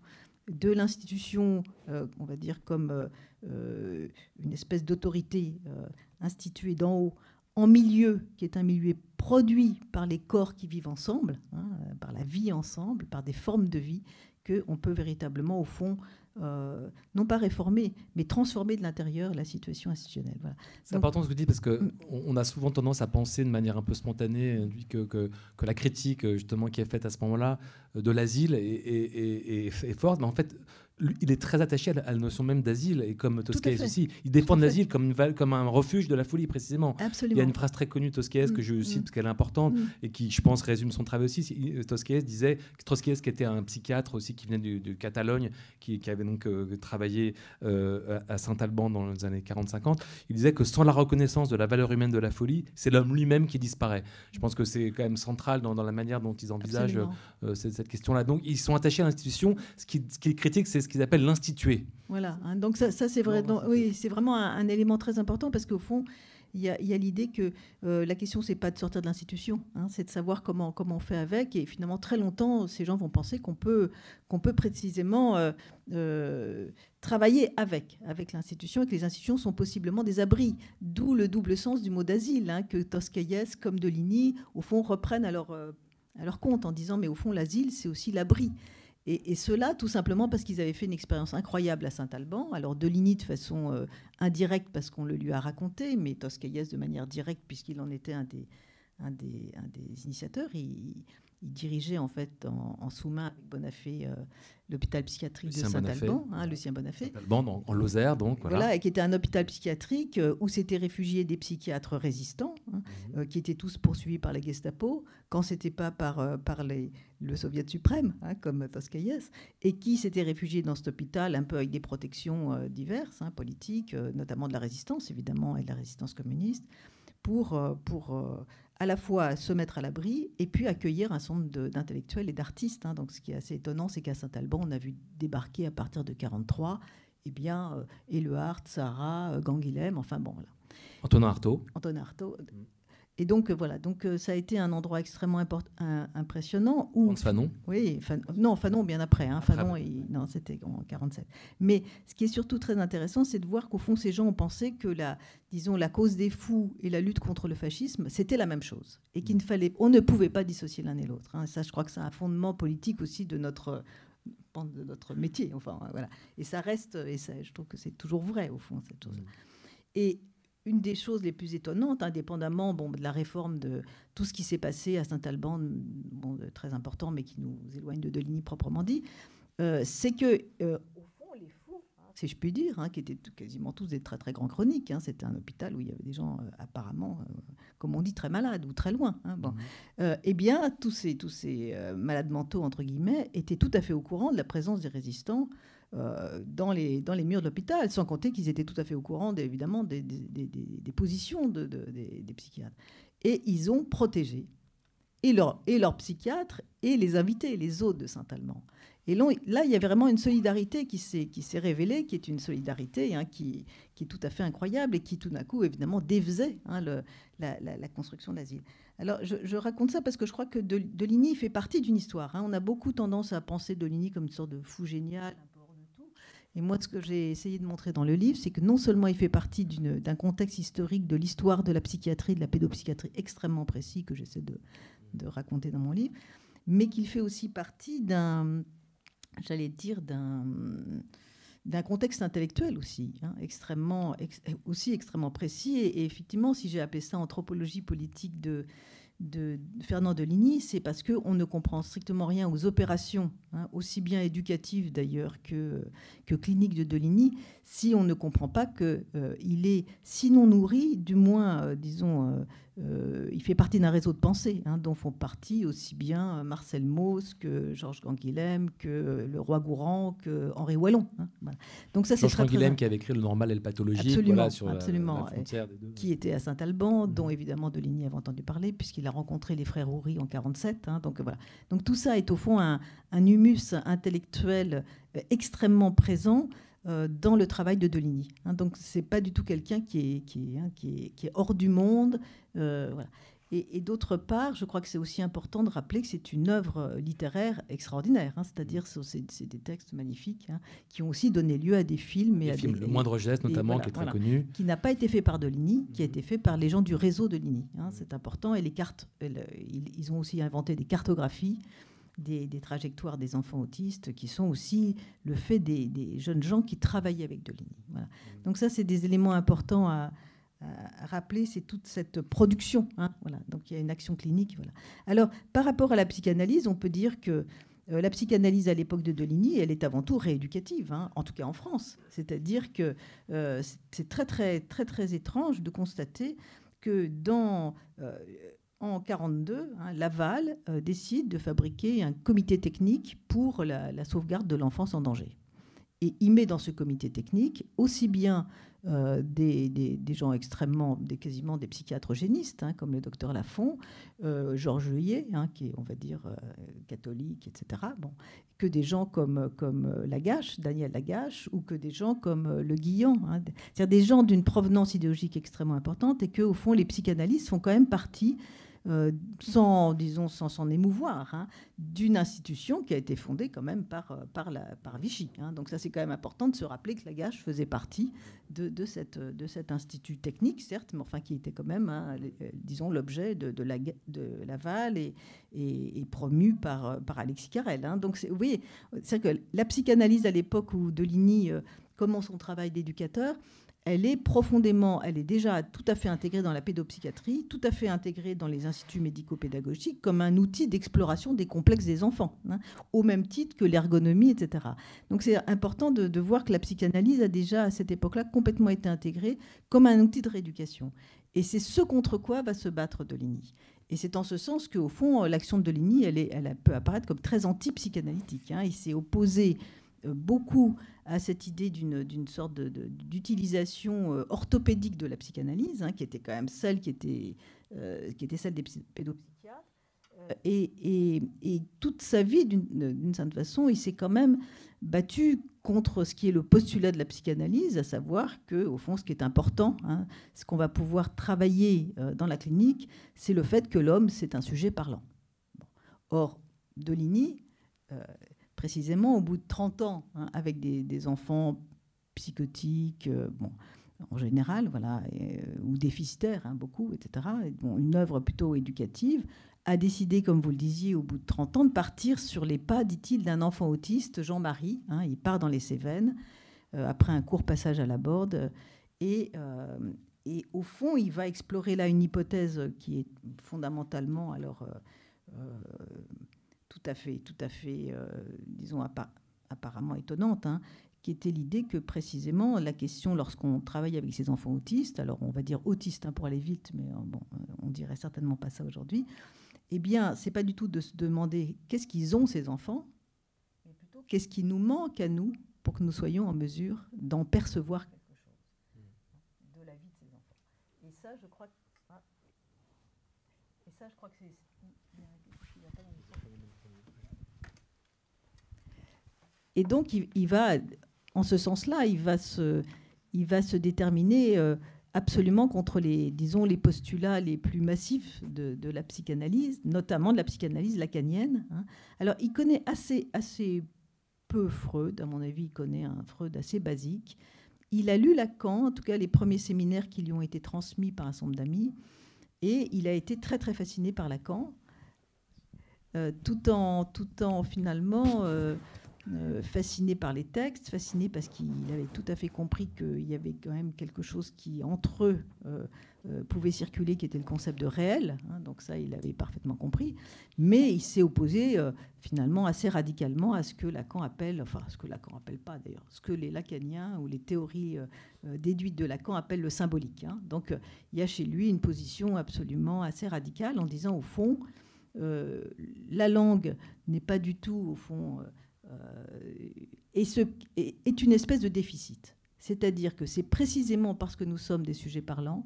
de l'institution, euh, on va dire comme euh, une espèce d'autorité euh, instituée d'en haut, en milieu, qui est un milieu produit par les corps qui vivent ensemble, hein, par la vie ensemble, par des formes de vie, qu'on peut véritablement, au fond, euh, non pas réformer, mais transformer de l'intérieur la situation institutionnelle. C'est important ce que vous dites parce qu'on mm. a souvent tendance à penser de manière un peu spontanée que, que, la critique justement qui est faite à ce moment-là euh, de l'asile est, est, forte, mais en fait il est très attaché à la, notion même d'asile, et comme Toscaes aussi. Il défend l'asile comme, comme un refuge de la folie, précisément. Il y a une phrase très connue, de mmh. que je mm, cite parce mm. qu'elle est importante, mm. et qui, je pense, résume son travail aussi. Euh, Toscaes disait, Toscaes qui était un psychiatre aussi, qui venait de, de Catalogne, qui, qui, avait donc euh, travaillé euh, à Saint-Alban dans les années 40-50, il disait que sans la reconnaissance de la valeur humaine de la folie, c'est l'homme lui-même qui disparaît. Je pense que c'est quand même central dans, la manière dont ils envisagent cette, question-là. Donc, ils sont attachés à l'institution. Ce qui, est critique, c'est ce qu'ils appellent l'institué. Voilà, hein, donc ça, c'est vrai. oui, c'est vraiment un, élément très important parce qu'au fond, il y a, l'idée que euh, la question, c'est pas de sortir de l'institution, hein, c'est de savoir comment, comment on fait avec. Et finalement, très longtemps, ces gens vont penser qu'on peut, peut précisément euh, euh, travailler avec, avec l'institution et que les institutions sont possiblement des abris. D'où le double sens du mot d'asile, hein, que Toscaïès comme Deligny, au fond, reprennent leur, à leur compte en disant, mais au fond, l'asile, c'est aussi l'abri. Et, cela, tout simplement parce qu'ils avaient fait une expérience incroyable à Saint-Alban. Alors, Deligny, de façon euh, indirecte, parce qu'on le lui a raconté, mais Toscaïès de manière directe, puisqu'il en était un des, un des initiateurs. Il, il dirigeait en fait en, en sous-main Bonafé euh, l'hôpital psychiatrique de Saint-Alban, Lucien Bonafé. saint hein, en, en, Lozère, donc. Voilà. et qui était un hôpital psychiatrique euh, où s'étaient réfugiés des psychiatres résistants, hein, mhm. euh, qui étaient tous poursuivis par la Gestapo, quand c'était pas par, par les, le Soviet suprême, hein, comme Toscaïès, et qui s'étaient réfugiés dans cet hôpital, un peu avec des protections diverses, politiques, notamment de la résistance, évidemment, et de la résistance communiste pour, pour à la fois se mettre à l'abri et puis accueillir un centre d'intellectuels et d'artistes. Hein. Donc, ce qui est assez étonnant, c'est qu'à Saint-Alban, on a vu débarquer à partir de 43, eh bien, euh, Sarah, euh, Ganguilhem, enfin bon. là Antonin Artaud. Antonin Artaud, mm. Et donc, euh, voilà, donc euh, ça a été un endroit extrêmement impressionnant. Où, Fanon Oui, non, Fanon bien après. Hein, ah, Fanon, non, c'était en 47. Mais ce qui est surtout très intéressant, c'est de voir qu'au fond, ces gens ont pensé que la, disons, la cause des fous et la lutte contre le fascisme, c'était la même chose. Et qu'il ne mm. fallait, on ne pouvait pas dissocier l'un et l'autre. Hein. Ça, je crois que c'est un fondement politique aussi de notre euh, de notre métier enfin voilà et ça reste et ça, je trouve que c'est toujours vrai au fond cette chose -là. Mm. et une des choses les plus étonnantes, indépendamment bon, de la réforme de tout ce qui s'est passé à Saint-Alban, bon, très important, mais qui nous éloigne de Deligny proprement dit, euh, c'est que, euh, au fond, les fous, hein, si je puis dire, hein, qui étaient quasiment tous des très très grands chroniques, hein, c'était un hôpital où il y avait des gens euh, apparemment, comme on dit, très malades ou très loin, bon, mmh. eh bien, tous ces, tous ces malades mentaux, entre guillemets, étaient tout à fait au courant de la présence des résistants euh, dans, les, dans les murs de l'hôpital, sans compter qu'ils étaient tout à fait au courant, des, évidemment, des, des, positions de, des, psychiatres. Et ils ont protégé et leurs et leur psychiatres et les invités, les hôtes de saint allemand Et là, il y a vraiment une solidarité qui s'est révélée, qui est une solidarité hein, qui, qui, est tout à fait incroyable et qui, tout d'un coup, évidemment, défaisait hein, la, construction de l'asile. Alors, je, raconte ça parce que je crois que Deligny fait partie d'une histoire. Hein. On a beaucoup tendance à penser Deligny comme une sorte de fou génial, et moi, ce que j'ai essayé de montrer dans le livre, c'est que non seulement il fait partie d'un contexte historique de l'histoire de la psychiatrie, de la pédopsychiatrie extrêmement précis que j'essaie de, raconter dans mon livre, mais qu'il fait aussi partie d'un, j'allais dire, d'un d'un contexte intellectuel aussi, hein, extrêmement, aussi extrêmement précis. et effectivement, si j'ai appelé ça anthropologie politique de, de Fernand Deligny, c'est parce qu'on ne comprend strictement rien aux opérations, hein, aussi bien éducatives d'ailleurs que, que cliniques de Deligny, si on ne comprend pas qu'il euh, il est, sinon nourri, du moins, euh, disons, euh, euh, il fait partie d'un réseau de pensée hein, dont font partie aussi bien euh, Marcel Mauss que Georges Ganguilhem, que euh, le roi Gourand, que Henri Wallon. Hein, donc ça, c'est Georges qui avait écrit le normal et le pathologique, qui était à Saint-Alban, mm. dont évidemment Deligny avait entendu parler puisqu'il a rencontré les frères Houry en 1947. Hein, donc voilà. Donc tout ça est au fond un humus intellectuel extrêmement présent. Euh, dans le travail de Deligny. Hein. donc ce n'est pas du tout quelqu'un qui est, qui, est, hein, qui, hors du monde. Euh, et, d'autre part, je crois que c'est aussi important de rappeler que c'est une œuvre euh, littéraire extraordinaire, hein. c'est-à-dire c'est, des textes magnifiques qui ont aussi donné lieu à des films. Et à le moindre geste notamment, qui est très connu. Qui n'a pas été fait par Deligny, qui a mhm. été fait par les gens du réseau Deligny. Mhm. c'est important. Et les cartes, ils, ont aussi inventé des cartographies des, des, trajectoires des enfants autistes qui sont aussi le fait des, des jeunes gens qui travaillent avec Deligny. Mmh. Donc ça, c'est des éléments importants à, rappeler, c'est toute cette production. Hein. voilà. Donc il y a une action clinique. Voilà. Alors par rapport à la psychanalyse, on peut dire que euh, la psychanalyse à l'époque de Deligny, elle est avant tout rééducative, hein, en tout cas en France. C'est-à-dire que euh, c'est très très très très étrange de constater que dans euh, en 1942, hein, Laval euh, décide de fabriquer un comité technique pour la, sauvegarde de l'enfance en danger. Et il met dans ce comité technique aussi bien euh, des, gens extrêmement, des, quasiment des psychiatres génistes, hein, comme le docteur Lafont, euh, Georges Juillet, hein, qui est, on va dire, catholique, etc., bon, que des gens comme, comme Lagache, Daniel Lagache, ou que des gens comme Le Guillan, c'est-à-dire des gens d'une provenance idéologique extrêmement importante, et que, au fond, les psychanalystes font quand même partie euh, sans, disons, sans s'en émouvoir, hein, d'une institution qui a été fondée quand même par, euh, par, la, par Vichy. Hein. Donc ça, c'est quand même important de se rappeler que Lagache faisait partie de, de, cette, de cet institut technique, certes, mais enfin qui était quand même, hein, euh, disons, l'objet de, la, de Laval et, et, promu par, par Alexis Carrel. Donc vous voyez, c'est que la psychanalyse à l'époque où Deligny... commence son travail d'éducateur, elle est profondément, elle est déjà tout à fait intégrée dans la pédopsychiatrie, tout à fait intégrée dans les instituts médico-pédagogiques comme un outil d'exploration des complexes des enfants, hein, au même titre que l'ergonomie, etc. Donc c'est important de, voir que la psychanalyse a déjà à cette époque-là complètement été intégrée comme un outil de rééducation. Et c'est ce contre quoi va se battre Deligny. Et c'est en ce sens qu'au fond, l'action de Deligny, elle, elle peut apparaître comme très anti-psychanalytique. Hein. Il s'est opposé beaucoup à cette idée d'une sorte d'utilisation euh, orthopédique de la psychanalyse, hein, qui était quand même celle qui était, euh, qui était celle des pédopsychiatres. Euh, et, et, et toute sa vie, d'une certaine façon, il s'est quand même battu contre ce qui est le postulat de la psychanalyse, à savoir que, au fond, ce qui est important, hein, ce qu'on va pouvoir travailler dans la clinique, c'est le fait que l'homme, c'est un sujet parlant. Or, Dolini précisément au bout de 30 ans, hein, avec des, enfants psychotiques, euh, bon, en général, voilà, euh, ou déficitaires, hein, beaucoup, etc. une œuvre plutôt éducative, a décidé, comme vous le disiez, au bout de 30 ans, de partir sur les pas, dit-il, d'un enfant autiste, Jean-Marie. Hein, il part dans les Cévennes, euh, après un court passage à la borde, et, et au fond, il va explorer là une hypothèse qui est fondamentalement alors tout à fait, tout à fait, euh, disons, apparemment étonnante, hein, qui était l'idée que précisément la question lorsqu'on travaille avec ces enfants autistes, alors on va dire autistes hein, pour aller vite, mais euh, bon, euh, on dirait certainement pas ça aujourd'hui. Eh bien, c'est pas du tout de se demander qu'est-ce qu'ils ont ces enfants, mais plutôt qu'est-ce qui nous manque à nous pour que nous soyons en mesure d'en percevoir quelque chose de la vie de ces enfants. Et ça, je crois, ah, et ça, je crois que c'est Et donc, il, va, en ce sens-là, il va se, il va se déterminer euh, absolument contre les, disons, les postulats les plus massifs de, la psychanalyse, notamment de la psychanalyse lacanienne. Hein. Alors, il connaît assez, assez peu Freud, à mon avis, il connaît un Freud assez basique. Il a lu Lacan, en tout cas les premiers séminaires qui lui ont été transmis par un certain d'amis, et il a été très très fasciné par Lacan, euh, tout, en, tout en finalement euh, euh, fasciné par les textes, fasciné parce qu'il avait tout à fait compris qu'il y avait quand même quelque chose qui, entre eux, euh, euh, pouvait circuler, qui était le concept de réel. Hein, donc ça, il avait parfaitement compris. Mais il s'est opposé finalement assez radicalement à ce que Lacan appelle, enfin ce que Lacan appelle pas d'ailleurs, ce que les lacaniens ou les théories déduites de Lacan appellent le symbolique. Hein. Donc il y a chez lui une position absolument assez radicale en disant au fond, la langue n'est pas du tout au fond euh, et ce, est une espèce de déficit. C'est-à-dire que c'est précisément parce que nous sommes des sujets parlants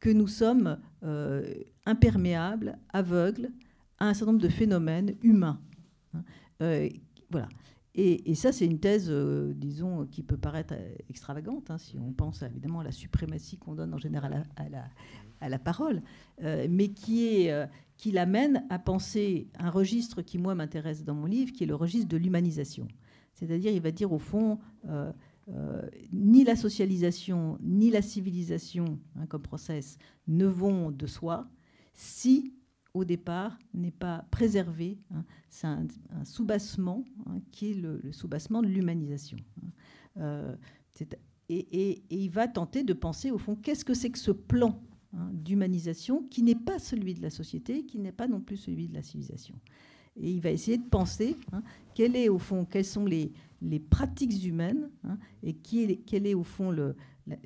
que nous sommes euh, imperméables, aveugles à un certain nombre de phénomènes humains. Hein. Euh, voilà. Et, ça, c'est une thèse, disons, qui peut paraître extravagante, hein, si on pense évidemment à la suprématie qu'on donne en général à la, à la parole, mais qui est, qui l'amène à penser un registre qui, moi, m'intéresse dans mon livre, qui est le registre de l'humanisation. C'est-à-dire, il va dire, au fond, euh, euh, ni la socialisation, ni la civilisation, hein, comme process, ne vont de soi si, au départ, n'est pas préservé. Hein. C'est un, soubassement hein, qui est le, soubassement de l'humanisation. Euh, et, il va tenter de penser, au fond, qu'est-ce que c'est que ce plan Hein, d'humanisation qui n'est pas celui de la société, qui n'est pas non plus celui de la civilisation. Et il va essayer de penser hein, est au fond, quelles sont les, les pratiques humaines hein, et qui est, quelle est au fond le,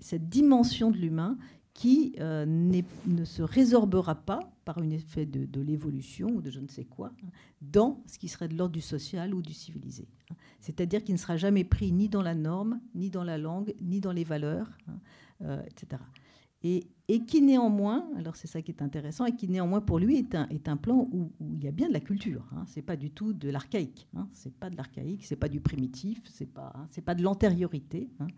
cette dimension de l'humain qui euh, ne se résorbera pas par un effet de, de l'évolution ou de je ne sais quoi dans ce qui serait de l'ordre du social ou du civilisé. C'est-à-dire qu'il ne sera jamais pris ni dans la norme, ni dans la langue, ni dans les valeurs, euh, etc et, qui néanmoins, alors c'est ça qui est intéressant, et qui néanmoins pour lui est un, est un plan où, il y a bien de la culture. Hein. C'est pas du tout de l'archaïque. Hein. C'est pas de l'archaïque, c'est pas du primitif, c'est pas, hein, c'est pas de l'antériorité. Hein.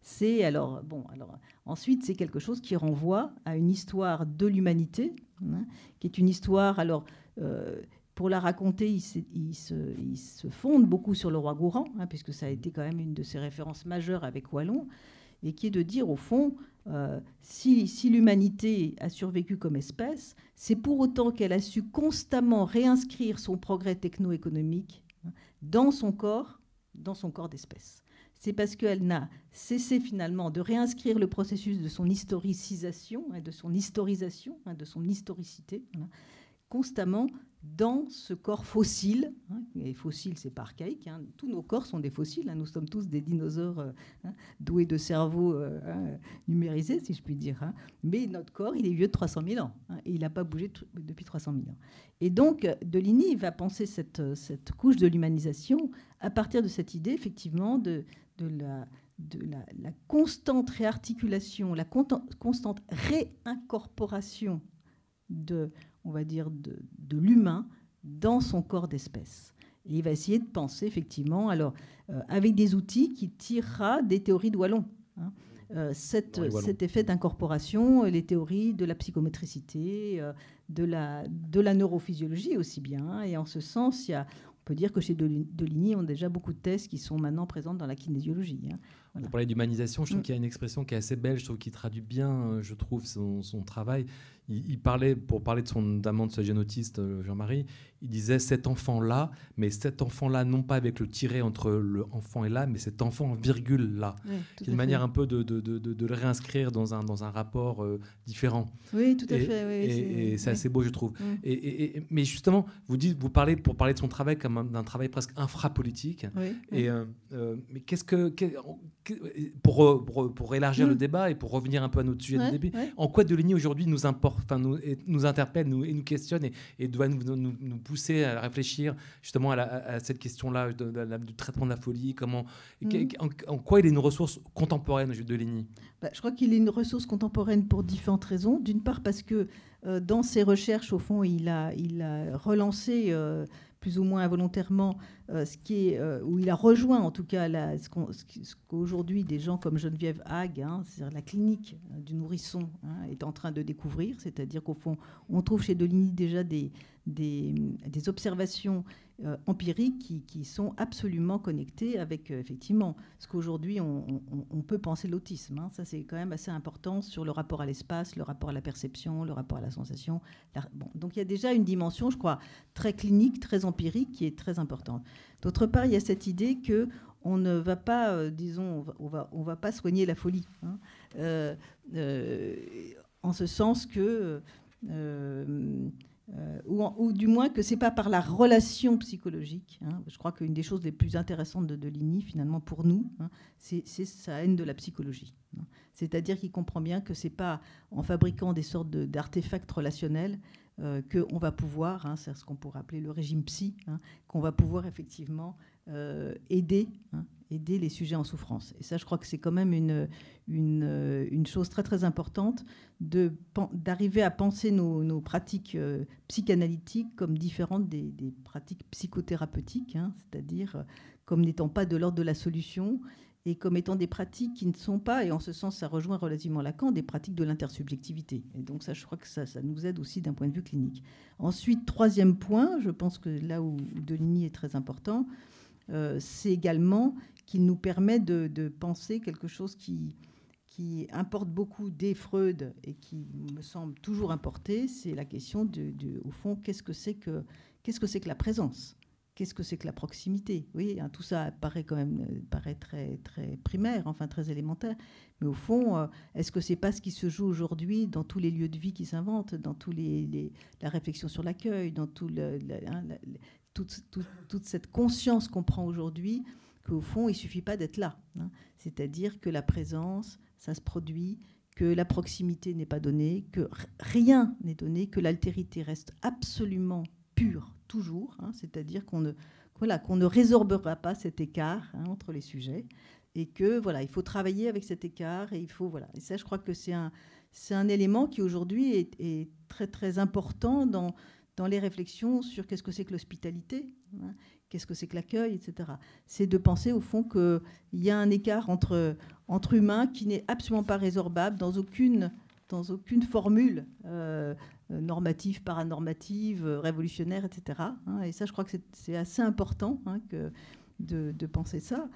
C'est alors bon, alors ensuite c'est quelque chose qui renvoie à une histoire de l'humanité, hein, qui est une histoire alors. Euh, pour la raconter, il se, il, se, il se, fonde beaucoup sur le roi Gourand, puisque ça a été quand même une de ses références majeures avec Wallon, et qui est de dire, au fond, euh, si, l'humanité a survécu comme espèce, c'est pour autant qu'elle a su constamment réinscrire son progrès techno-économique hein, dans son corps, dans son corps d'espèce. C'est parce qu'elle n'a cessé finalement de réinscrire le processus de son historicisation, hein, de son historisation, hein, de son historicité, constamment dans ce corps fossile. Les hein, et fossile, c'est pas archaïque. Hein, tous nos corps sont des fossiles. Hein, nous sommes tous des dinosaures euh, doués de cerveau euh, numérisés, si je puis dire. mais notre corps, il est vieux de 300 000 ans. et il n'a pas bougé depuis 300 000 ans. Et donc, euh, Deligny va penser cette, cette couche de l'humanisation à partir de cette idée, effectivement, de, la, constante réarticulation, la constante réincorporation de on va dire, de, l'humain dans son corps d'espèce. il va essayer de penser, effectivement, alors, euh, avec des outils qui tirera des théories de Wallon. Hein. Euh, cet effet d'incorporation, euh, les théories de la psychométricité, de, la, neurophysiologie aussi bien. Et en ce sens, y on peut dire que chez Deligny, on a déjà beaucoup de thèses qui sont maintenant présentes dans la kinésiologie. Hein. Vous parlez d'humanisation, je trouve mm. qu'il y a une expression qui est assez belle, je trouve qui traduit bien, je trouve, son travail il, parlait, pour parler de son amant de sa jeune autiste, euh, Jean-Marie, il disait cet enfant-là, mais cet enfant-là, non pas avec le tiret entre l'enfant et là, mais cet enfant en virgule là. une manière un peu de, de, de, de, le réinscrire dans un, dans un rapport euh, différent. Oui, tout à fait. Oui, et c'est assez beau, je trouve. Mm. Et, et, mais justement, vous, dites, vous parlez pour parler de son travail comme d'un travail presque infrapolitique. Et, euh, mais qu'est-ce que. pour, pour, élargir mm. le débat et pour revenir un peu à notre sujet de début, en quoi Deligny aujourd'hui nous importe enfin, nous, nous interpelle nous, et nous questionne et, et doit nous, nous, pousser à réfléchir justement à, cette question-là du traitement de la folie, comment, mm. en, quoi il est une ressource contemporaine, Jules Deligny bah, Je crois qu'il est une ressource contemporaine pour différentes raisons. D'une part parce que euh, dans ses recherches, au fond, il a, il a relancé... Euh, plus ou moins involontairement, euh, ce qui est, euh, où il a rejoint en tout cas la, ce, qu'aujourd'hui des gens comme Geneviève Hague, hein, c'est-à-dire la clinique du nourrisson, hein, est en train de découvrir. C'est-à-dire qu'au fond, on trouve chez Deligny déjà des, des, des observations euh, empiriques qui, sont absolument connectés avec euh, effectivement ce qu'aujourd'hui on, peut penser l'autisme. Hein. Ça c'est quand même assez important sur le rapport à l'espace, le rapport à la perception, le rapport à la sensation. donc il y a déjà une dimension, je crois, très clinique, très empirique qui est très importante. D'autre part, il y a cette idée que on ne va pas, euh, disons, on va, on va pas soigner la folie, hein. en ce sens que euh, ou, du moins que c'est pas par la relation psychologique. Hein. Je crois qu'une des choses les plus intéressantes de Deligny, finalement, pour nous, hein, c'est sa haine de la psychologie. Hein. C'est-à-dire qu'il comprend bien que c'est pas en fabriquant des sortes d'artefacts relationnels euh, qu'on va pouvoir, c'est ce qu'on pourrait appeler le régime psy, qu'on va pouvoir effectivement euh, aider aider les sujets en souffrance. Et ça, je crois que c'est quand même une, une, euh, chose très très importante d'arriver à penser nos, nos pratiques euh, psychanalytiques comme différentes des, des pratiques psychothérapeutiques, hein, c'est-à-dire euh, comme n'étant pas de l'ordre de la solution et comme étant des pratiques qui ne sont pas, et en ce sens ça rejoint relativement Lacan, des pratiques de l'intersubjectivité. Et donc ça, je crois que ça, ça nous aide aussi d'un point de vue clinique. Ensuite, troisième point, je pense que là où Deligny est très important, c'est également qui nous permet de, penser quelque chose qui, qui importe beaucoup dès Freud et qui me semble toujours importé, c'est la question de, au fond, qu'est-ce que c'est que, qu'est-ce que, c'est que la présence Qu'est-ce que c'est que la proximité Oui, hein, tout ça paraît quand même euh, paraît très très primaire, enfin très élémentaire. Mais au fond, euh, est-ce que c'est pas ce qui se joue aujourd'hui dans tous les lieux de vie qui s'inventent, dans tous les, la réflexion sur l'accueil, dans tout hein, toute, cette conscience qu'on prend aujourd'hui qu'au fond, il suffit pas d'être là. Hein. C'est-à-dire que la présence, ça se produit, que la proximité n'est pas donnée, que rien n'est donné, que l'altérité reste absolument pure, toujours. Hein. C'est-à-dire qu'on ne, voilà, qu'on ne résorbera pas cet écart hein, entre les sujets et que voilà, il faut travailler avec cet écart et il faut voilà. Et ça, je crois que c'est un, c'est un élément qui aujourd'hui est, très très important dans dans les réflexions sur qu'est-ce que c'est que l'hospitalité qu'est-ce que c'est que l'accueil, etc. C'est de penser au fond qu'il y a un écart entre, entre humains qui n'est absolument pas résorbable dans aucune, dans aucune formule euh, euh, normative, paranormative, euh, révolutionnaire, etc. Hein. Et ça, je crois que c'est assez important hein, que de, penser ça.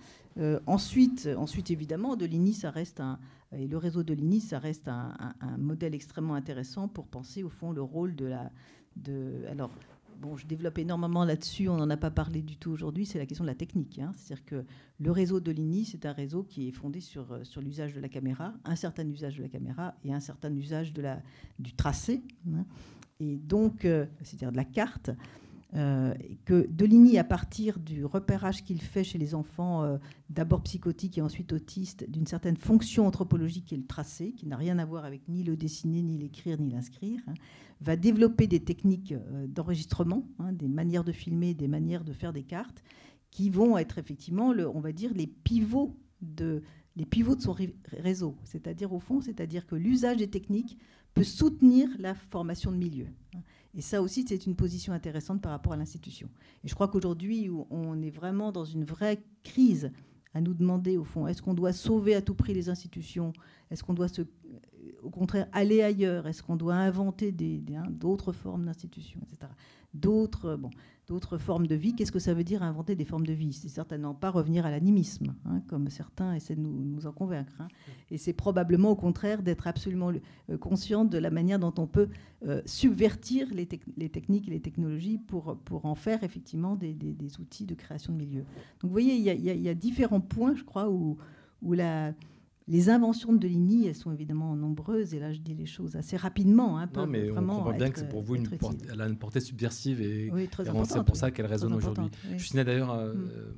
ensuite, ensuite, évidemment, de ça reste un, et le réseau de l'INI, ça reste un, un modèle extrêmement intéressant pour penser au fond le rôle de la, de, alors bon, je développe énormément là-dessus, on n'en a pas parlé du tout aujourd'hui, c'est la question de la technique. Hein. C'est-à-dire que le réseau de l'INI, c'est un réseau qui est fondé sur, euh, sur l'usage de la caméra, un certain usage de la caméra et un certain usage de la, du tracé, hein. et donc, euh, c'est-à-dire de la carte. Euh, que Deligny, à partir du repérage qu'il fait chez les enfants, euh, d'abord psychotiques et ensuite autistes, d'une certaine fonction anthropologique qui est le tracé, qui n'a rien à voir avec ni le dessiner, ni l'écrire, ni l'inscrire, hein, va développer des techniques euh, d'enregistrement, hein, des manières de filmer, des manières de faire des cartes, qui vont être effectivement, le, on va dire, les pivots de, les pivots de son réseau. C'est-à-dire, au fond, c'est-à-dire que l'usage des techniques peut soutenir la formation de milieu. Hein. Et ça aussi, c'est une position intéressante par rapport à l'institution. Et je crois qu'aujourd'hui, on est vraiment dans une vraie crise à nous demander, au fond, est-ce qu'on doit sauver à tout prix les institutions Est-ce qu'on doit se au contraire aller ailleurs Est-ce qu'on doit inventer hein, d'autres des, formes d'institutions, etc. D'autres bon, formes de vie Qu'est-ce que ça veut dire inventer des formes de vie C'est certainement pas revenir à l'animisme, hein, comme certains essaient de nous, nous en convaincre. Hein. Et c'est probablement au contraire d'être absolument euh, conscient de la manière dont on peut euh, subvertir les, techniques et les technologies pour, pour en faire effectivement des, outils de création de milieux. Donc vous voyez, il y, a différents points, je crois, où, où la les inventions de Deligny, elles sont évidemment nombreuses, et là je dis les choses assez rapidement. Hein, non, mais on comprend bien que c'est pour vous euh, une une portée subversive et, oui, c'est pour ça qu'elle résonne aujourd'hui. Je suis d'ailleurs, euh, mm. euh,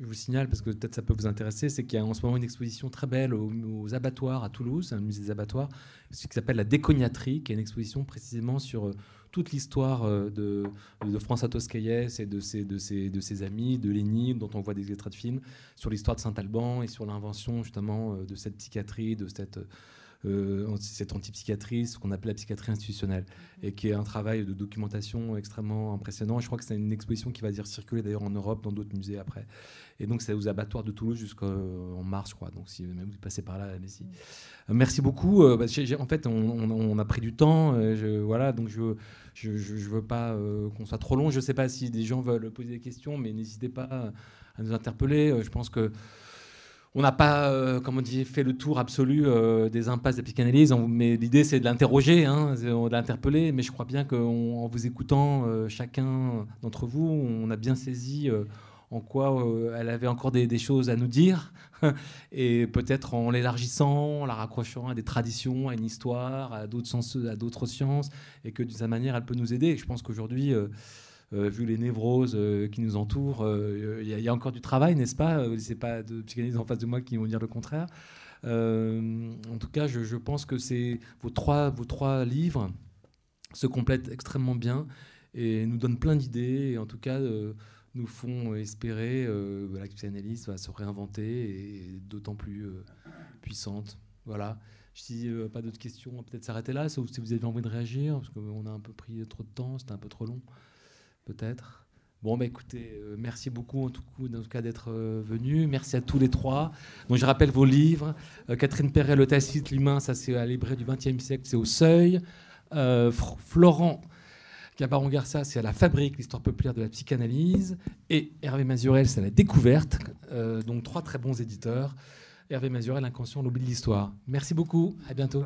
je vous signale parce que peut-être ça peut vous intéresser, c'est qu'il y a en ce moment une exposition très belle aux, abattoirs à Toulouse, un musée des abattoirs, ce qui s'appelle la déconiatrie, qui est une exposition précisément sur toute l'histoire euh, de, de François Toscaïès et de ses, de, de ses amis, de Léni, dont on voit des extraits de films, sur l'histoire de Saint-Alban et sur l'invention justement euh, de cette psychiatrie, de cette euh, cette antipsychiatrie, ce qu'on appelle la psychiatrie institutionnelle, et qui est un travail de documentation extrêmement impressionnant. je crois que c'est une exposition qui va dire circuler d'ailleurs en Europe, dans d'autres musées après. Et donc c'est aux abattoirs de Toulouse jusqu'en euh, mars, je crois Donc si vous passez par là, allez mm. euh, Merci beaucoup. Bah, en fait, on, a pris du temps. Je, voilà, donc je je, je veux pas qu'on soit trop long. Je sais pas si des gens veulent poser des questions, mais n'hésitez pas à nous interpeller. Je pense que on n'a pas, euh, on dit fait le tour absolu euh, des impasses de la psychanalyse, mais l'idée c'est de l'interroger, hein, de l'interpeller, mais je crois bien qu'en vous écoutant, euh, chacun d'entre vous, on a bien saisi en quoi elle avait encore des, choses à nous dire, et peut-être en l'élargissant, en la raccrochant à des traditions, à une histoire, à d'autres sciences, et que de sa manière, elle peut nous aider. je pense qu'aujourd'hui... Euh, vu les névroses euh, qui nous entourent, euh, il y, a encore du travail, n'est-ce pas C'est pas de psychanalystes en face de moi qui vont dire le contraire. en tout cas, je, pense que vos trois, vos trois livres se complètent extrêmement bien et nous donnent plein d'idées et en tout cas nous font espérer que bah, la psychanalyse va se réinventer et, d'autant plus puissante. Voilà. Si pas d'autres questions, on va peut-être s'arrêter là. si vous avez envie de réagir, parce qu'on a un peu pris trop de temps, c'était un peu trop long peut-être. Bon, bah, écoutez, euh, merci beaucoup en tout, cas d'être euh, venu. Merci à tous les trois. Donc, je rappelle vos livres. Euh, Catherine Perret, Le Tacite, L'Humain, ça c'est à l'Hébré du XXe siècle, c'est au Seuil. Florent Cabaron-Garça, c'est à la Fabrique, l'histoire populaire de la psychanalyse. Et Hervé Mazurel, c'est à la Découverte. donc, trois très bons éditeurs. Hervé Mazurel, Inconscient, l'oubli de l'histoire. Merci beaucoup. À bientôt.